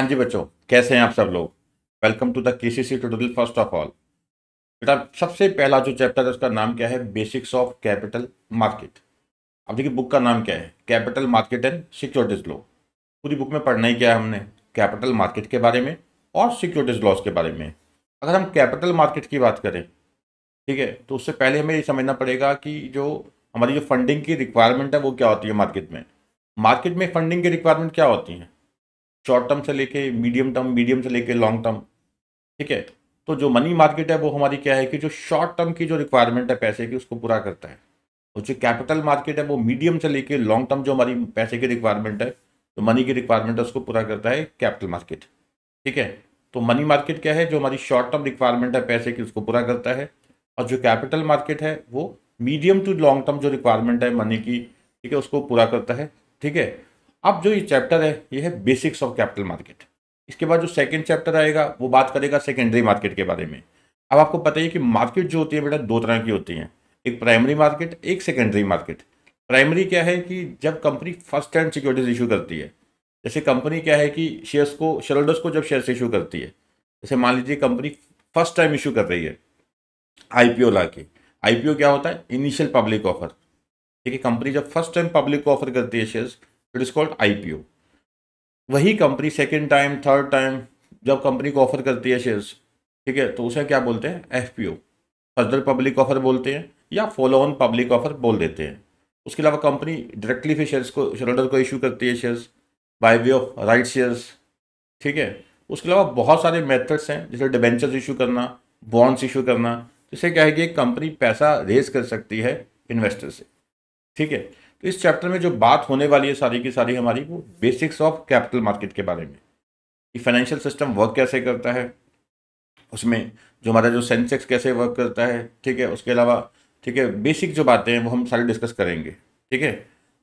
हाँ जी बच्चों कैसे हैं आप सब लोग welcome to the K C C tutorial first of all बेटा सबसे पहला जो चैप्टर है उसका नाम क्या है बेसिक्स ऑफ कैपिटल मार्केट अब देखिए बुक का नाम क्या है capital market and securities law पूरी बुक में पढ़ना ही क्या है हमने कैपिटल मार्केट के बारे में और सिक्योरिटीज लॉस के बारे में अगर हम कैपिटल मार्केट की बात करें ठीक है तो उससे पहले हमें ये समझना पड़ेगा कि जो हमारी जो फंडिंग की रिक्वायरमेंट है वो क्या होती है मार्केट में मार्केट में फंडिंग की रिक्वायरमेंट क्या होती है शॉर्ट टर्म से लेके मीडियम टर्म मीडियम से लेके लॉन्ग टर्म ठीक है तो जो मनी मार्केट है वो हमारी क्या है कि जो शॉर्ट टर्म की जो रिक्वायरमेंट तो तो है पैसे की उसको पूरा करता है और जो कैपिटल मार्केट है वो मीडियम से लेके लॉन्ग टर्म जो हमारी पैसे की रिक्वायरमेंट है जो मनी की रिक्वायरमेंट है उसको पूरा करता है कैपिटल मार्केट ठीक है तो मनी मार्केट क्या है जो हमारी शॉर्ट टर्म रिक्वायरमेंट है पैसे की उसको पूरा करता है और जो कैपिटल मार्केट है वो मीडियम टू लॉन्ग टर्म जो रिक्वायरमेंट है मनी की ठीक है उसको पूरा करता है ठीक है अब जो ये चैप्टर है ये है बेसिक्स ऑफ कैपिटल मार्केट इसके बाद जो सेकंड चैप्टर आएगा वो बात करेगा सेकेंडरी मार्केट के बारे में अब आपको पता ही कि मार्केट जो होती है बेटा दो तरह की होती हैं एक प्राइमरी मार्केट एक सेकेंडरी मार्केट प्राइमरी क्या है कि जब company first hand securities issue करती है जैसे कंपनी क्या है कि शेयर्स को शेयरहोल्डर्स को जब शेयर्स इशू करती है जैसे मान लीजिए कंपनी फर्स्ट टाइम इशू कर रही है आईपीओ ला के आईपीओ क्या होता है इनिशियल पब्लिक ऑफर ठीक है कंपनी जब फर्स्ट टाइम पब्लिक को ऑफर करती है शेयर्स इट इज़ कॉल्ड ओ वही company second time third time जब कंपनी को ऑफर करती है शेयर्स ठीक है तो उसे क्या बोलते हैं F P O further public offer बोलते हैं या फॉलो ऑन पब्लिक ऑफर बोल देते हैं उसके अलावा कंपनी डायरेक्टली फिर शेयर्स को शेयर होल्डर को इशू करती है shares by way of right shares ठीक है उसके अलावा बहुत सारे मेथड्स हैं जैसे डिबेंचर्स इशू करना बॉन्ड्स इशू करना जिससे क्या है कि एक कंपनी पैसा रेज कर सकती है इन्वेस्टर से ठीक है तो इस चैप्टर में जो बात होने वाली है सारी की सारी हमारी वो बेसिक्स ऑफ कैपिटल मार्केट के बारे में कि फाइनेंशियल सिस्टम वर्क कैसे करता है उसमें जो हमारा जो सेंसेक्स कैसे वर्क करता है ठीक है उसके अलावा ठीक है बेसिक जो बातें हैं वो हम सारी डिस्कस करेंगे ठीक है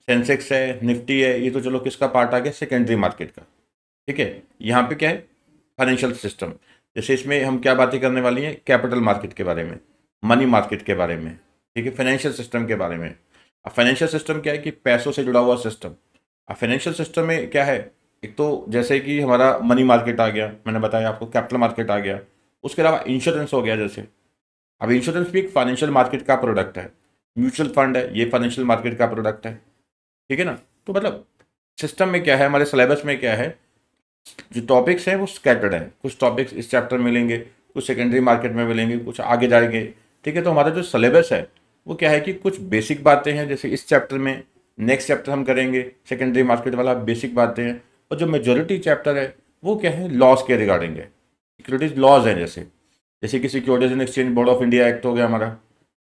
सेंसेक्स है निफ्टी है ये तो चलो किसका पार्ट आ गया सेकेंडरी मार्केट का ठीक है यहाँ पे क्या है फाइनेंशियल सिस्टम जैसे इसमें हम क्या बातें करने वाली हैं कैपिटल मार्केट के बारे में मनी मार्केट के बारे में ठीक है फाइनेंशियल सिस्टम के बारे में अब फाइनेंशियल सिस्टम क्या है कि पैसों से जुड़ा हुआ सिस्टम अब फाइनेंशियल सिस्टम में क्या है एक तो जैसे कि हमारा मनी मार्केट आ गया मैंने बताया आपको कैपिटल मार्केट आ गया उसके अलावा इंश्योरेंस हो गया जैसे अब इंश्योरेंस भी एक फाइनेंशियल मार्केट का प्रोडक्ट है म्यूचुअल फंड है ये फाइनेंशियल मार्केट का प्रोडक्ट है ठीक है ना तो मतलब सिस्टम में क्या है हमारे सिलेबस में क्या है जो टॉपिक्स हैं वो स्कैटर्ड हैं कुछ टॉपिक्स इस चैप्टर में मिलेंगे कुछ सेकेंडरी मार्केट में मिलेंगे कुछ आगे जाएंगे ठीक है तो हमारा जो सिलेबस है वो क्या है कि कुछ बेसिक बातें हैं जैसे इस चैप्टर में नेक्स्ट चैप्टर हम करेंगे सेकेंडरी मार्केट वाला बेसिक बातें हैं और जो मेजोरिटी चैप्टर है वो क्या है लॉस के रिगार्डिंग है सिक्योरिटीज लॉज हैं जैसे जैसे कि securities and exchange board of India act हो गया हमारा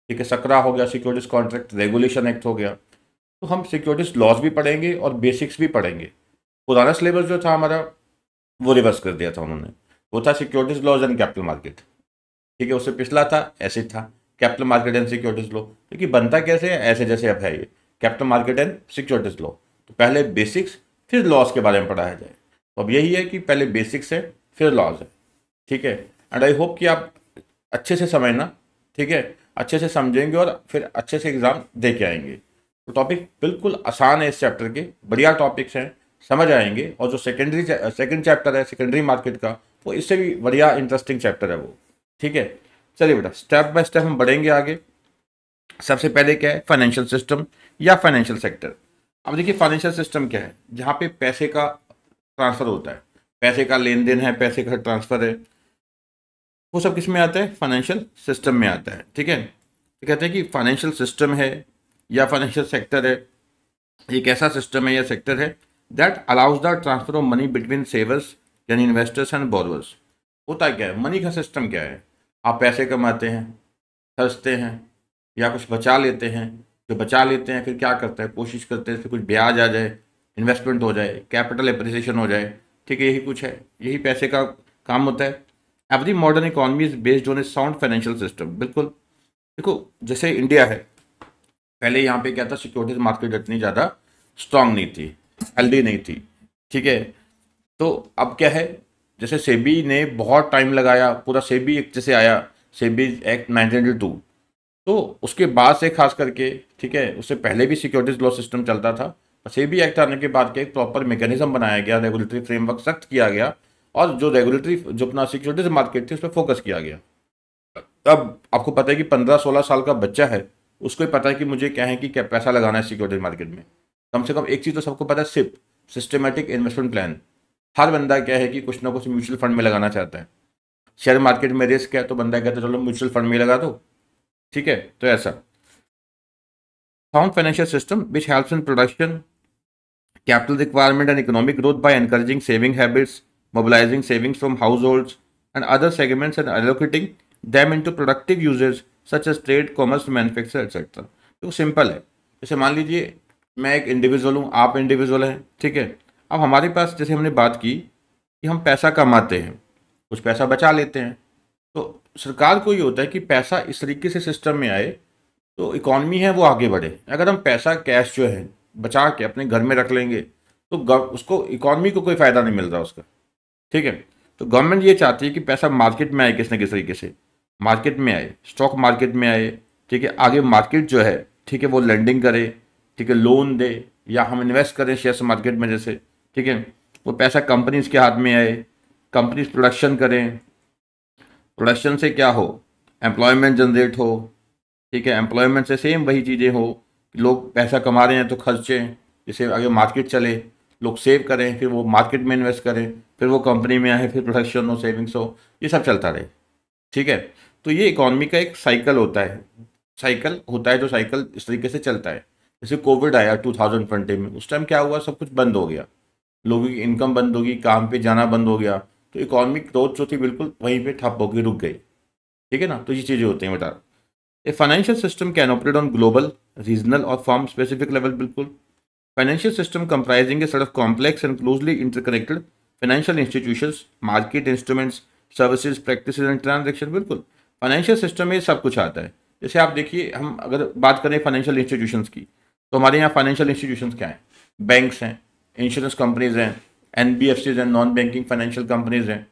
ठीक है सकरा हो गया सिक्योरिटीज कॉन्ट्रैक्ट रेगुलेशन एक्ट हो गया तो हम सिक्योरिटीज लॉज भी पढ़ेंगे और बेसिक्स भी पढ़ेंगे पुराना सिलेबस जो था हमारा वो रिवर्स कर दिया था उन्होंने वो था securities laws and capital market ठीक है उससे पिछला था ऐसे था capital market and securities law क्योंकि बनता कैसे है ऐसे जैसे अब है ये capital market and securities law तो पहले बेसिक्स फिर लॉस के बारे में पढ़ाया जाए तो अब यही है कि पहले बेसिक्स है फिर लॉस है ठीक है एंड आई होप कि आप अच्छे से समझना ठीक है अच्छे से समझेंगे और फिर अच्छे से एग्ज़ाम दे के आएंगे तो टॉपिक बिल्कुल आसान है इस चैप्टर के बढ़िया टॉपिक्स हैं समझ आएंगे और जो सेकेंडरी सेकेंड चैप्टर है सेकेंडरी मार्केट का वो इससे भी बढ़िया इंटरेस्टिंग चैप्टर है वो ठीक है चलिए बेटा स्टेप बाय स्टेप हम बढ़ेंगे आगे सबसे पहले क्या है फाइनेंशियल सिस्टम या फाइनेंशियल सेक्टर अब देखिए फाइनेंशियल सिस्टम क्या है जहाँ पे पैसे का ट्रांसफर होता है पैसे का लेन देन है पैसे का ट्रांसफर है वो सब किस में आता है फाइनेंशियल सिस्टम में आता है ठीक है तो कहते हैं कि फाइनेंशियल सिस्टम है या फाइनेंशियल सेक्टर है एक ऐसा सिस्टम है या सेक्टर है that allows the transfer of money between savers यानी इन्वेस्टर्स एंड बोरवर्स होता क्या है मनी का सिस्टम क्या है आप पैसे कमाते हैं खर्चते हैं या कुछ बचा लेते हैं जो बचा लेते हैं फिर क्या करते हैं कोशिश करते हैं फिर कुछ ब्याज आ जाए इन्वेस्टमेंट हो जाए कैपिटल अप्रिसिएशन हो जाए ठीक है यही कुछ है यही पैसे का काम होता है every modern economy is based on a sound financial system बिल्कुल देखो जैसे इंडिया है पहले यहाँ पे क्या था सिक्योरिटीज मार्केट इतनी ज़्यादा स्ट्रांग नहीं थी हेल्दी नहीं थी ठीक है तो अब क्या है जैसे सेबी ने बहुत टाइम लगाया पूरा सेबी एक्ट जैसे आया सेबी एक्ट टू तो उसके बाद से खास करके ठीक है उससे पहले भी सिक्योरिटीज लॉ सिस्टम चलता था सेबी एक्ट आने के बाद के एक प्रॉपर मेकेनिज्म बनाया गया रेगुलेटरी फ्रेमवर्क सख्त किया गया और जो रेगुलेटरी जो अपना सिक्योरिटीज मार्केट थी उस पर फोकस किया गया अब आपको पता है कि पंद्रह सोलह साल का बच्चा है उसको पता है कि मुझे क्या है कि क्या पैसा लगाना है सिक्योरिटीज मार्केट में कम से कम एक चीज़ तो सबको पता है सिप सिस्टमेटिक इन्वेस्टमेंट प्लान हर बंदा क्या है कि कुछ ना कुछ म्यूचुअल फंड में लगाना चाहता है शेयर मार्केट में रिस्क है तो बंदा कहता है चलो म्यूचुअल फंड में लगा दो ठीक है तो ऐसा sound financial system which help in production capital requirement and economic growth by encouraging saving habits mobilising savings from households and other segments and allocating them into productive uses such as trade commerce manufacture etcetera तो simple है जैसे मान लीजिए मैं एक individual हूँ आप individual हैं ठीक है अब हमारे पास जैसे हमने बात की कि हम पैसा कमाते हैं कुछ पैसा बचा लेते हैं तो सरकार को ये होता है कि पैसा इस तरीके से सिस्टम में आए तो इकॉनमी है वो आगे बढ़े अगर हम पैसा कैश जो है बचा के अपने घर में रख लेंगे तो उसको इकॉनमी को कोई फ़ायदा नहीं मिल रहा उसका ठीक है तो गवर्नमेंट ये चाहती है कि पैसा मार्केट में आए किस न किस तरीके से मार्केट में आए स्टॉक मार्केट में आए ठीक है आगे मार्केट जो है ठीक है वो लैंडिंग करे ठीक है लोन दे या हम इन्वेस्ट करें शेयर्स मार्केट में जैसे ठीक है वो पैसा कंपनीज के हाथ में आए कंपनीज प्रोडक्शन करें प्रोडक्शन से क्या हो एम्प्लॉयमेंट जनरेट हो ठीक है एम्प्लॉयमेंट से सेम वही चीज़ें हो लोग पैसा कमा रहे हैं तो खर्चें जैसे आगे मार्केट चले लोग सेव करें फिर वो मार्केट में इन्वेस्ट करें फिर वो कंपनी में आए फिर प्रोडक्शन हो सेविंग्स हो ये सब चलता रहे ठीक है तो ये इकॉनमी का एक साइकिल होता है साइकिल होता है जो साइकिल इस तरीके से चलता है जैसे कोविड आया टू में उस टाइम क्या हुआ सब कुछ बंद हो गया लोगों की इनकम बंद होगी काम पे जाना बंद हो गया तो इकोनॉमिक ग्रोथ जो थी बिल्कुल वहीं पे ठप होगी रुक गई ठीक है ना तो ये चीज़ें होती हैं बेटा a financial system can operate on global regional और फॉर्म स्पेसिफिक लेवल बिल्कुल फाइनेंशियल सिस्टम कंप्राइजिंग ए सड़क complex and closely interconnected financial institution market instruments services practice and transaction बिल्कुल फाइनेंशियल सिस्टम में सब कुछ आता है जैसे आप देखिए हम अगर बात करें फाइनेंशियल इंस्टीट्यूशंस की तो हमारे यहाँ फाइनेंशियल इंस्टीट्यूशंस क्या हैं बैंक्स हैं इंश्योरेंस कंपनीज हैं एन बी एफ सीज हैं नॉन बैंकिंग फाइनेंशियल कंपनीज हैं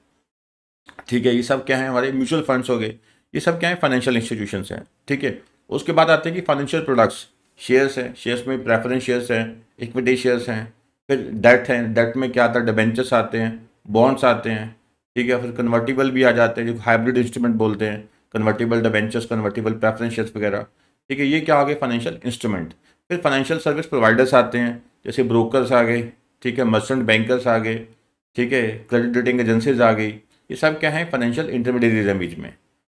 ठीक है ये सब क्या है हमारे म्यूचुअल फंड्स हो गए ये सब क्या है फाइनेंशियल इंस्टीट्यूशन हैं ठीक है उसके बाद आते हैं कि फाइनेंशियल प्रोडक्ट्स शेयर्स हैं शेयर्स में प्रेफरेंस शेयर्स हैं इक्विटी शेयर्स हैं फिर डेट हैं डेट में क्या आता है डिबेंचर्स आते हैं बॉन्ड्स आते हैं ठीक है फिर कन्वर्टिबल भी आ जाते हैं जो हाइब्रिड इंस्ट्रूमेंट बोलते हैं convertible debentures convertible preference shares वगैरह ठीक है ये क्या हो गए फाइनेंशियल इंस्ट्रूमेंट फिर फाइनेंशियल सर्विस प्रोवाइडर्स आते हैं जैसे ब्रोकर्स आ गए ठीक है मर्चेंट बैंकर्स आ गए ठीक है क्रेडिट रेटिंग एजेंसीज आ गई ये सब क्या है फाइनेंशियल इंटरमीडियरीज हैं बीच में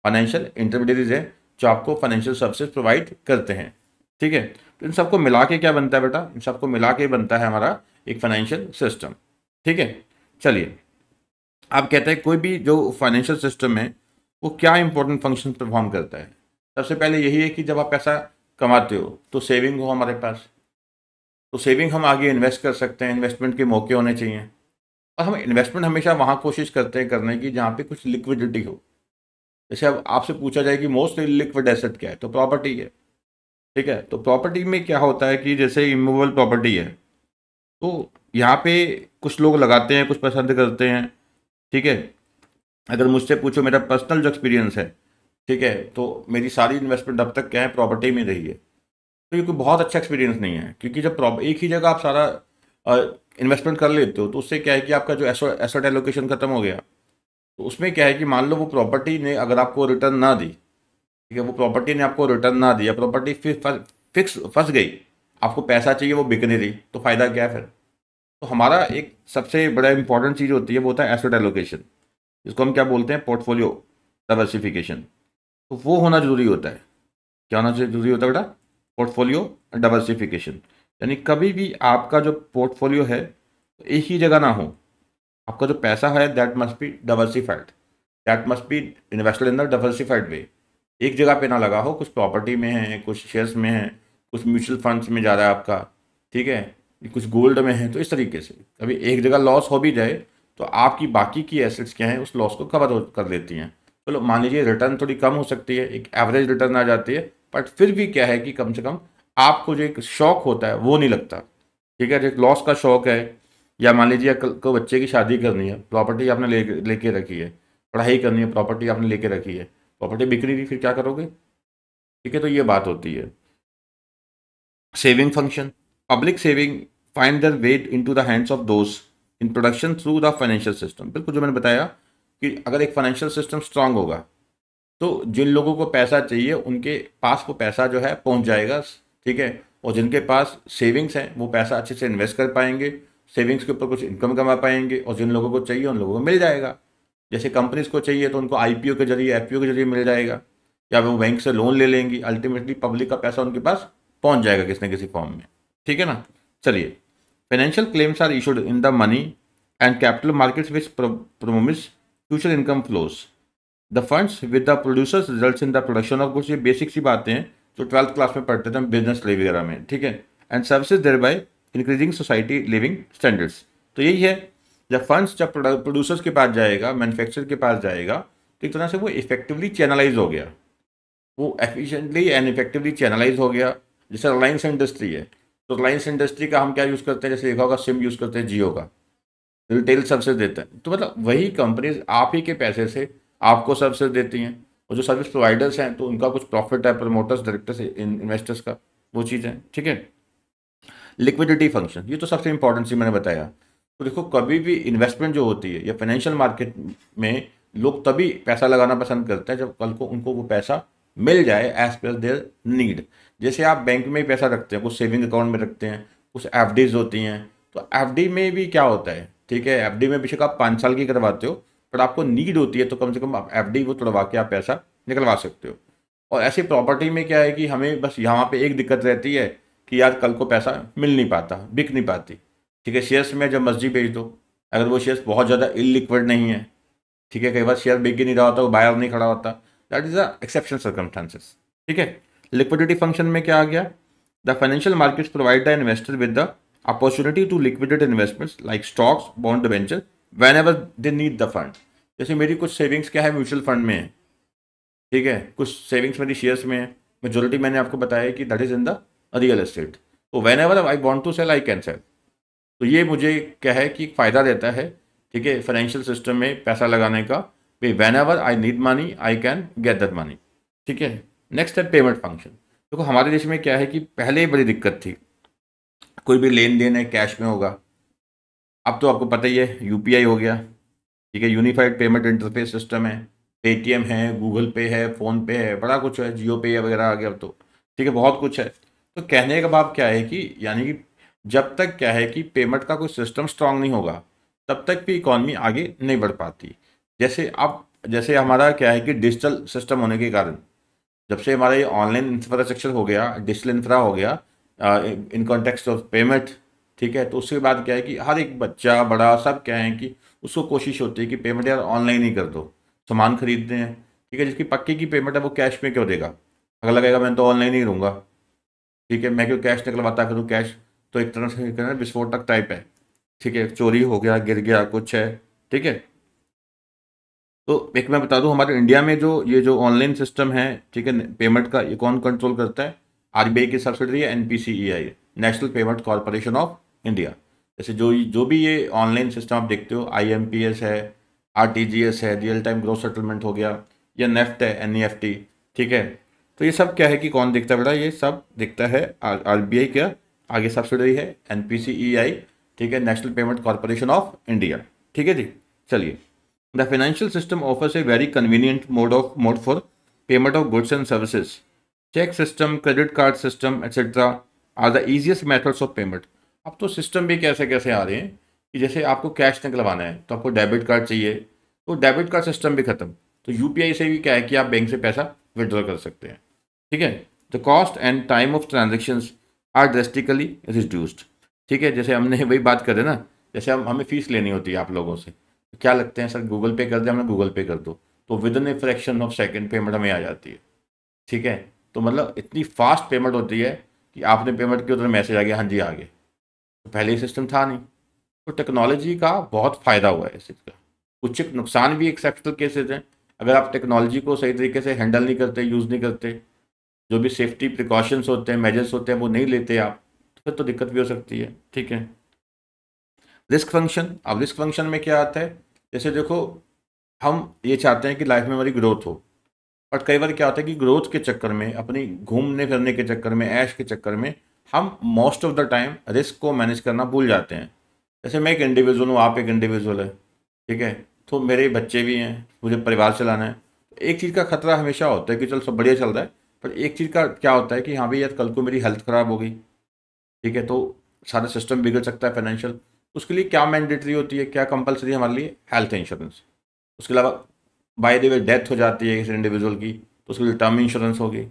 फाइनेंशियल इंटरमीडियरीज है जो आपको फाइनेंशियल सर्विसेज प्रोवाइड करते हैं ठीक है तो इन सबको मिला के क्या बनता है बेटा इन सबको मिला के बनता है हमारा एक फाइनेंशियल सिस्टम ठीक है चलिए आप कहते हैं कोई भी जो फाइनेंशियल सिस्टम है वो क्या इंपॉर्टेंट फंक्शन परफॉर्म करता है सबसे पहले यही है कि जब आप पैसा कमाते हो तो सेविंग हो हमारे पास तो सेविंग हम आगे इन्वेस्ट कर सकते हैं इन्वेस्टमेंट के मौके होने चाहिए और हम इन्वेस्टमेंट हमेशा वहाँ कोशिश करते हैं करने की जहाँ पे कुछ लिक्विडिटी हो जैसे अब आपसे पूछा जाए कि मोस्ट लिक्विड एसेट क्या है तो प्रॉपर्टी है ठीक है तो प्रॉपर्टी में क्या होता है कि जैसे इमूवेबल प्रॉपर्टी है तो यहाँ पे कुछ लोग लगाते हैं कुछ पसंद करते हैं ठीक है अगर मुझसे पूछो मेरा पर्सनल जो एक्सपीरियंस है ठीक है तो मेरी सारी इन्वेस्टमेंट अब तक क्या है प्रॉपर्टी में रही है तो ये कोई बहुत अच्छा एक्सपीरियंस नहीं है क्योंकि जब एक ही जगह आप सारा इन्वेस्टमेंट कर लेते हो तो उससे क्या है कि आपका जो एसेट एलोकेशन खत्म हो गया तो उसमें क्या है कि मान लो वो प्रॉपर्टी ने अगर आपको रिटर्न ना दी ठीक है वो प्रॉपर्टी ने आपको रिटर्न ना दिया प्रॉपर्टी फिक्स फंस गई आपको पैसा चाहिए वो बिकने दी तो फ़ायदा क्या है फिर तो हमारा एक सबसे बड़ा इंपॉर्टेंट चीज़ होती है वो होता है एसेट एलोकेशन जिसको हम क्या बोलते हैं पोर्टफोलियो डाइवर्सिफिकेशन तो वो होना ज़रूरी होता है क्या होना जरूरी होता है बेटा पोर्टफोलियो डाइवर्सिफिकेशन यानी कभी भी आपका जो पोर्टफोलियो है तो एक ही जगह ना हो आपका जो पैसा है that must be diversified that must be invested in the diversified way एक जगह पे ना लगा हो कुछ प्रॉपर्टी में है कुछ शेयर्स में है कुछ म्यूचुअल फंड्स में जा रहा है आपका ठीक है कुछ गोल्ड में है तो इस तरीके से कभी एक जगह लॉस हो भी जाए तो आपकी बाकी की एसेट्स क्या हैं उस लॉस को कवर कर लेती हैं चलो मान लीजिए रिटर्न थोड़ी कम हो सकती है एक एवरेज रिटर्न आ जाती है बट फिर भी क्या है कि कम से कम आपको जो एक शौक होता है वो नहीं लगता ठीक है जो लॉस का शौक है या मान लीजिए को बच्चे की शादी करनी है प्रॉपर्टी आपने ले लेके रखी है पढ़ाई करनी है प्रॉपर्टी आपने लेके रखी है प्रॉपर्टी बिक्री भी फिर क्या करोगे ठीक है तो ये बात होती है saving function public saving find their way into the hands of those in production through the financial system बिल्कुल जो मैंने बताया कि अगर एक फाइनेंशियल सिस्टम स्ट्रांग होगा तो जिन लोगों को पैसा चाहिए उनके पास वो पैसा जो है पहुंच जाएगा ठीक है और जिनके पास सेविंग्स हैं वो पैसा अच्छे से इन्वेस्ट कर पाएंगे सेविंग्स के ऊपर कुछ इनकम कमा पाएंगे और जिन लोगों को चाहिए उन लोगों को मिल जाएगा जैसे कंपनीज को चाहिए तो उनको आई के जरिए एफ के जरिए मिल जाएगा या वो बैंक से लोन ले लेंगी अल्टीमेटली पब्लिक का पैसा उनके पास पहुंच जाएगा किसी न किसी फॉर्म में ठीक है ना चलिए financial claims are issued in the money and capital markets which promise future income flows the funds with the producers result in the production of goods ये बेसिक सी बातें हैं जो ट्वेल्थ क्लास में पढ़ते थे हम बिजनेस ले वगैरह में ठीक है and services thereby increasing society living standards तो यही है जब फंड्स जब प्रोड्यूसर्स के पास जाएगा मैनुफैक्चर के पास जाएगा तो एक तरह से वो इफेक्टिवली चैनलाइज हो गया वो एफिशेंटली एंड इफेक्टिवली चैनलाइज हो गया जैसे रिलायंस इंडस्ट्री है तो रिलायंस इंडस्ट्री का हम क्या यूज़ करते हैं जैसे देखा होगा सिम यूज़ करते हैं जियो का रिटेल सर्विस देते हैं तो मतलब वही कंपनीज आप ही के पैसे से आपको सर्विसेज देती हैं और जो सर्विस प्रोवाइडर्स हैं तो उनका कुछ प्रॉफिट है प्रमोटर्स डायरेक्टर्स इन्वेस्टर्स का वो चीज़ है ठीक है लिक्विडिटी फंक्शन ये तो सबसे इंपॉर्टेंट चीज़ मैंने बताया तो देखो कभी भी इन्वेस्टमेंट जो होती है या फाइनेंशियल मार्केट में लोग तभी पैसा लगाना पसंद करते हैं जब कल को उनको वो पैसा मिल जाए एज पर देयर नीड जैसे आप बैंक में ही पैसा रखते हैं कुछ सेविंग अकाउंट में रखते हैं कुछ एफ होती हैं तो एफ में भी क्या होता है ठीक है एफ में बेशक आप पाँच साल की करवाते हो बट आपको नीड होती है तो कम से कम आप एफ वो तोड़वा के आप पैसा निकलवा सकते हो और ऐसी प्रॉपर्टी में क्या है कि हमें बस यहाँ पे एक दिक्कत रहती है कि यार कल को पैसा मिल नहीं पाता बिक नहीं पाती ठीक है शेयर्स में जब मस्जिद बेच दो अगर वो शेयर्स बहुत ज़्यादा इलिक्विड नहीं है ठीक है कई बार शेयर बिक ही नहीं रहा होता वो बायर नहीं खड़ा होता that is a exception circumstances ठीक है लिक्विडिटी फंक्शन में क्या आ गया the financial markets provide the investor with the opportunity to liquidate investments like stocks bond venture whenever they need the fund जैसे मेरी कुछ सेविंग्स क्या है म्यूचुअल फंड में है ठीक है कुछ सेविंग्स मेरी शेयर्स में है मेजोरिटी मैंने आपको बताया कि that is in the real estate तो whenever I want to sell I can sell तो ये मुझे क्या है कि फ़ायदा देता है ठीक है फाइनेंशियल सिस्टम में पैसा लगाने का भाई whenever I need money I can get that money ठीक है नेक्स्ट है पेमेंट फंक्शन देखो तो हमारे देश में क्या है कि पहले ही बड़ी दिक्कत थी कोई भी लेन देन है कैश में होगा अब तो आपको पता ही है यू हो गया ठीक है यूनिफाइड पेमेंट इंटरफेस सिस्टम है पेटीएम है गूगल पे है फ़ोनपे है बड़ा कुछ है जियो पे वगैरह आ गया अब तो ठीक है बहुत कुछ है तो कहने का भाव क्या है कि यानी कि जब तक क्या है कि पेमेंट का कोई सिस्टम स्ट्रांग नहीं होगा तब तक भी इकॉनमी आगे नहीं बढ़ पाती जैसे अब जैसे हमारा क्या है कि डिजिटल सिस्टम होने के कारण जब से हमारा ये ऑनलाइन इंफ्रास्ट्रक्चर हो गया डिजिटल इंफ्रा हो गया इन कॉन्टेक्स्ट ऑफ पेमेंट ठीक है तो उसके बाद क्या है कि हर एक बच्चा बड़ा सब क्या है कि उसको कोशिश होती है कि पेमेंट यार ऑनलाइन ही कर दो सामान खरीदते हैं ठीक है जिसकी पक्की की पेमेंट है वो कैश में क्यों देगा अगर लगेगा मैं तो ऑनलाइन ही रहूँगा ठीक है मैं क्यों कैश निकलवाता करूँ कैश तो एक तरह से कहना विस्फोटक टाइप है ठीक है चोरी हो गया गिर गया कुछ है ठीक है तो एक मैं बता दूं हमारे इंडिया में जो ये जो ऑनलाइन सिस्टम है ठीक है पेमेंट का ये कौन कंट्रोल करता है आरबीआई की सब्सिडरी है NPCI national payment corporation of India जैसे जो जो भी ये ऑनलाइन सिस्टम आप देखते हो आई है आर है रियल टाइम ग्रोथ सेटलमेंट हो गया या नेफ्ट e है एन e ठीक है तो ये सब क्या है कि कौन देखता है बेटा ये सब देखता है आर बी आई का आगे सब्सिडरी है N P C E I ठीक है national payment corporation of India ठीक है जी चलिए the financial system offers a very convenient mode of mode for payment of goods and services cheque system credit card system etcetera are the easiest methods of payment अब तो system भी कैसे कैसे आ रहे हैं कि जैसे आपको कैश निकलवाना है तो आपको डेबिट कार्ड चाहिए तो डेबिट कार्ड सिस्टम भी ख़त्म तो यूपीआई से भी क्या है कि आप बैंक से पैसा विड्रॉ कर सकते हैं ठीक है the cost and time of transaction are drastically reduced ठीक है जैसे हमने वही बात करें ना जैसे हम हमें फ़ीस लेनी होती है आप लोगों से तो क्या लगते हैं सर गूगल पे कर दे हमें गूगल पे कर दो तो within a fraction of second payment हमें आ जाती है ठीक है तो मतलब इतनी फास्ट पेमेंट होती है कि आपने पेमेंट के उधर मैसेज आ गया हाँ जी आ गया तो पहले सिस्टम था नहीं तो टेक्नोलॉजी का बहुत फ़ायदा हुआ है इसका कुछ नुकसान भी एक्सेप्शनल केसेज हैं अगर आप टेक्नोलॉजी को सही तरीके से हैंडल नहीं करते यूज़ नहीं करते जो भी सेफ्टी प्रिकॉशंस होते हैं मेजर्स होते हैं वो नहीं लेते आप तो फिर तो दिक्कत भी हो सकती है ठीक है रिस्क फंक्शन अब रिस्क फंक्शन में क्या आता है जैसे देखो हम ये चाहते हैं कि लाइफ में हमारी ग्रोथ हो बट कई बार क्या होता है कि ग्रोथ के चक्कर में अपनी घूमने फिरने के चक्कर में ऐश के चक्कर में हम most of the time risk को मैनेज करना भूल जाते हैं जैसे मैं एक इंडिविजुअल हूँ आप एक इंडिविजुअल है ठीक है तो मेरे बच्चे भी हैं मुझे परिवार चलाना है एक चीज़ का खतरा हमेशा होता है कि चल सब बढ़िया चल रहा है पर एक चीज़ का क्या होता है कि हाँ भाई यार कल को मेरी हेल्थ ख़राब होगी ठीक है तो सारा सिस्टम बिगड़ सकता है फाइनेंशियल उसके लिए क्या मैंडेटरी होती है क्या कंपलसरी हमारे लिए हेल्थ इंश्योरेंस उसके अलावा बाय द वे डेथ हो जाती है किसी इंडिविजुअल की तो उसके लिए टर्म इंश्योरेंस होगी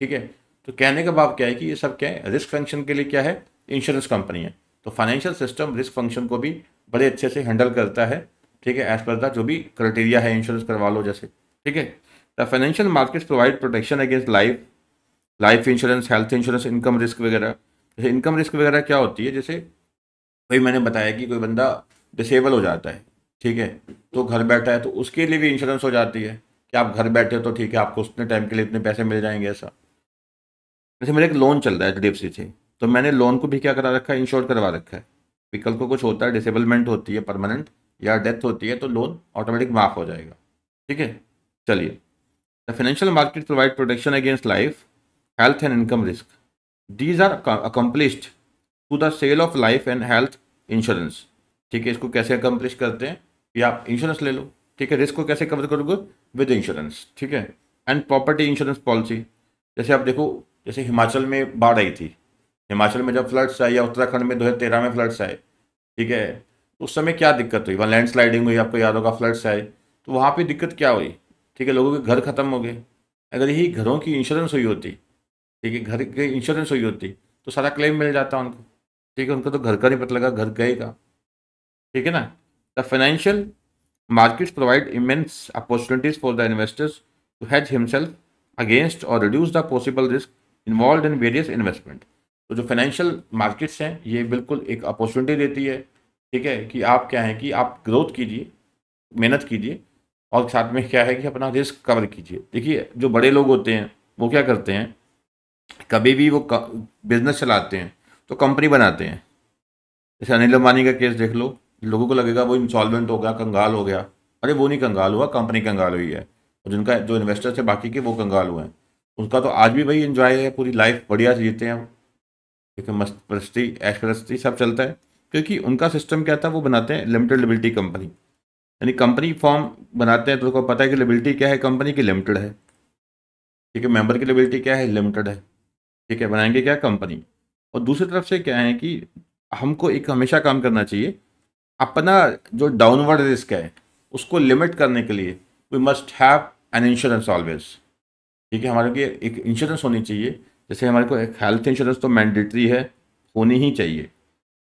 ठीक है तो कहने का बाप क्या है कि ये सब क्या है रिस्क फंक्शन के लिए क्या है इंश्योरेंस कंपनी है तो फाइनेंशियल सिस्टम रिस्क फंक्शन को भी बड़े अच्छे से हैंडल करता है ठीक है एज पर द जो भी क्राइटेरिया है इंश्योरेंस करवा लो जैसे ठीक है the financial markets provide protection against life life insurance health insurance income risk वगैरह जैसे इनकम रिस्क वगैरह क्या होती है जैसे कोई मैंने बताया कि कोई बंदा डिसेबल हो जाता है ठीक है तो घर बैठा है तो उसके लिए भी इंश्योरेंस हो जाती है कि आप घर बैठे हो तो ठीक है आपको उतने टाइम के लिए इतने पैसे मिल जाएंगे ऐसा जैसे मेरा एक लोन चल रहा है एच डी एफ सी से तो मैंने लोन को भी क्या करा रखा है इंश्योर करवा रखा है कि कल को कुछ होता है डिसेबलमेंट होती है परमानेंट या डेथ होती है तो लोन ऑटोमेटिक माफ़ हो जाएगा ठीक है चलिए the financial market provide protection against life health and income risk these are accomplished to the sale of life and health insurance ठीक है इसको कैसे अकम्पलिश करते हैं कि आप इंश्योरेंस ले लो ठीक है रिस्क को कैसे कवर करोगे विद इंश्योरेंस ठीक है एंड प्रॉपर्टी इंश्योरेंस पॉलिसी जैसे आप देखो जैसे हिमाचल में बाढ़ आई थी हिमाचल में जब फ्लड्स आए या उत्तराखंड में 2013 में फ्लड्स आए ठीक है तो उस समय क्या दिक्कत हुई वहाँ लैंड स्लाइडिंग हुई आपको याद होगा फ्लड्स आए तो वहाँ पर दिक्कत क्या हुई ठीक है लोगों के घर ख़त्म हो गए अगर यही घरों की इंश्योरेंस हुई होती ठीक है घर की इंश्योरेंस हुई होती तो सारा क्लेम मिल जाता उनको ठीक है उनको तो घर का नहीं पता लगा घर गएगा ठीक है ना the financial markets provide immense opportunities for the investors to hedge himself against और reduce the possible risk involve in various investment तो जो फाइनेंशियल मार्केट्स हैं ये बिल्कुल एक अपॉर्चुनिटी देती है ठीक है कि आप क्या है कि आप ग्रोथ कीजिए मेहनत कीजिए और साथ में क्या है कि अपना रिस्क कवर कीजिए देखिए जो बड़े लोग होते हैं वो क्या करते हैं कभी भी वो बिजनेस चलाते हैं तो कंपनी बनाते हैं जैसे अनिल अंबानी का केस देख लो लोगों को लगेगा वो इंसॉल्वेंट हो गया कंगाल हो गया अरे वो नहीं कंगाल हुआ कंपनी कंगाल हुई है और जिनका जो इन्वेस्टर्स है बाकी के वो कंगाल हुए हैं उनका तो आज भी वही इन्जॉय है पूरी लाइफ बढ़िया से जीते हैं क्योंकि मस्त परस्ती ऐश परस्ती सब चलता है क्योंकि उनका सिस्टम क्या था वो बनाते हैं लिमिटेड लिबिलिटी कंपनी यानी कंपनी फॉर्म बनाते हैं तो उनको पता है कि लिबिलिटी क्या है कंपनी की लिमिटेड है ठीक है मेंबर की लिबिलिटी क्या है लिमिटेड है ठीक है बनाएंगे क्या कंपनी और दूसरी तरफ से क्या है कि हमको एक हमेशा काम करना चाहिए अपना जो डाउनवर्ड रिस्क है उसको लिमिट करने के लिए we must have an insurance always ठीक है हमारे लिए एक इंश्योरेंस होनी चाहिए जैसे हमारे को हेल्थ इंश्योरेंस तो मैंडेटरी है होनी ही चाहिए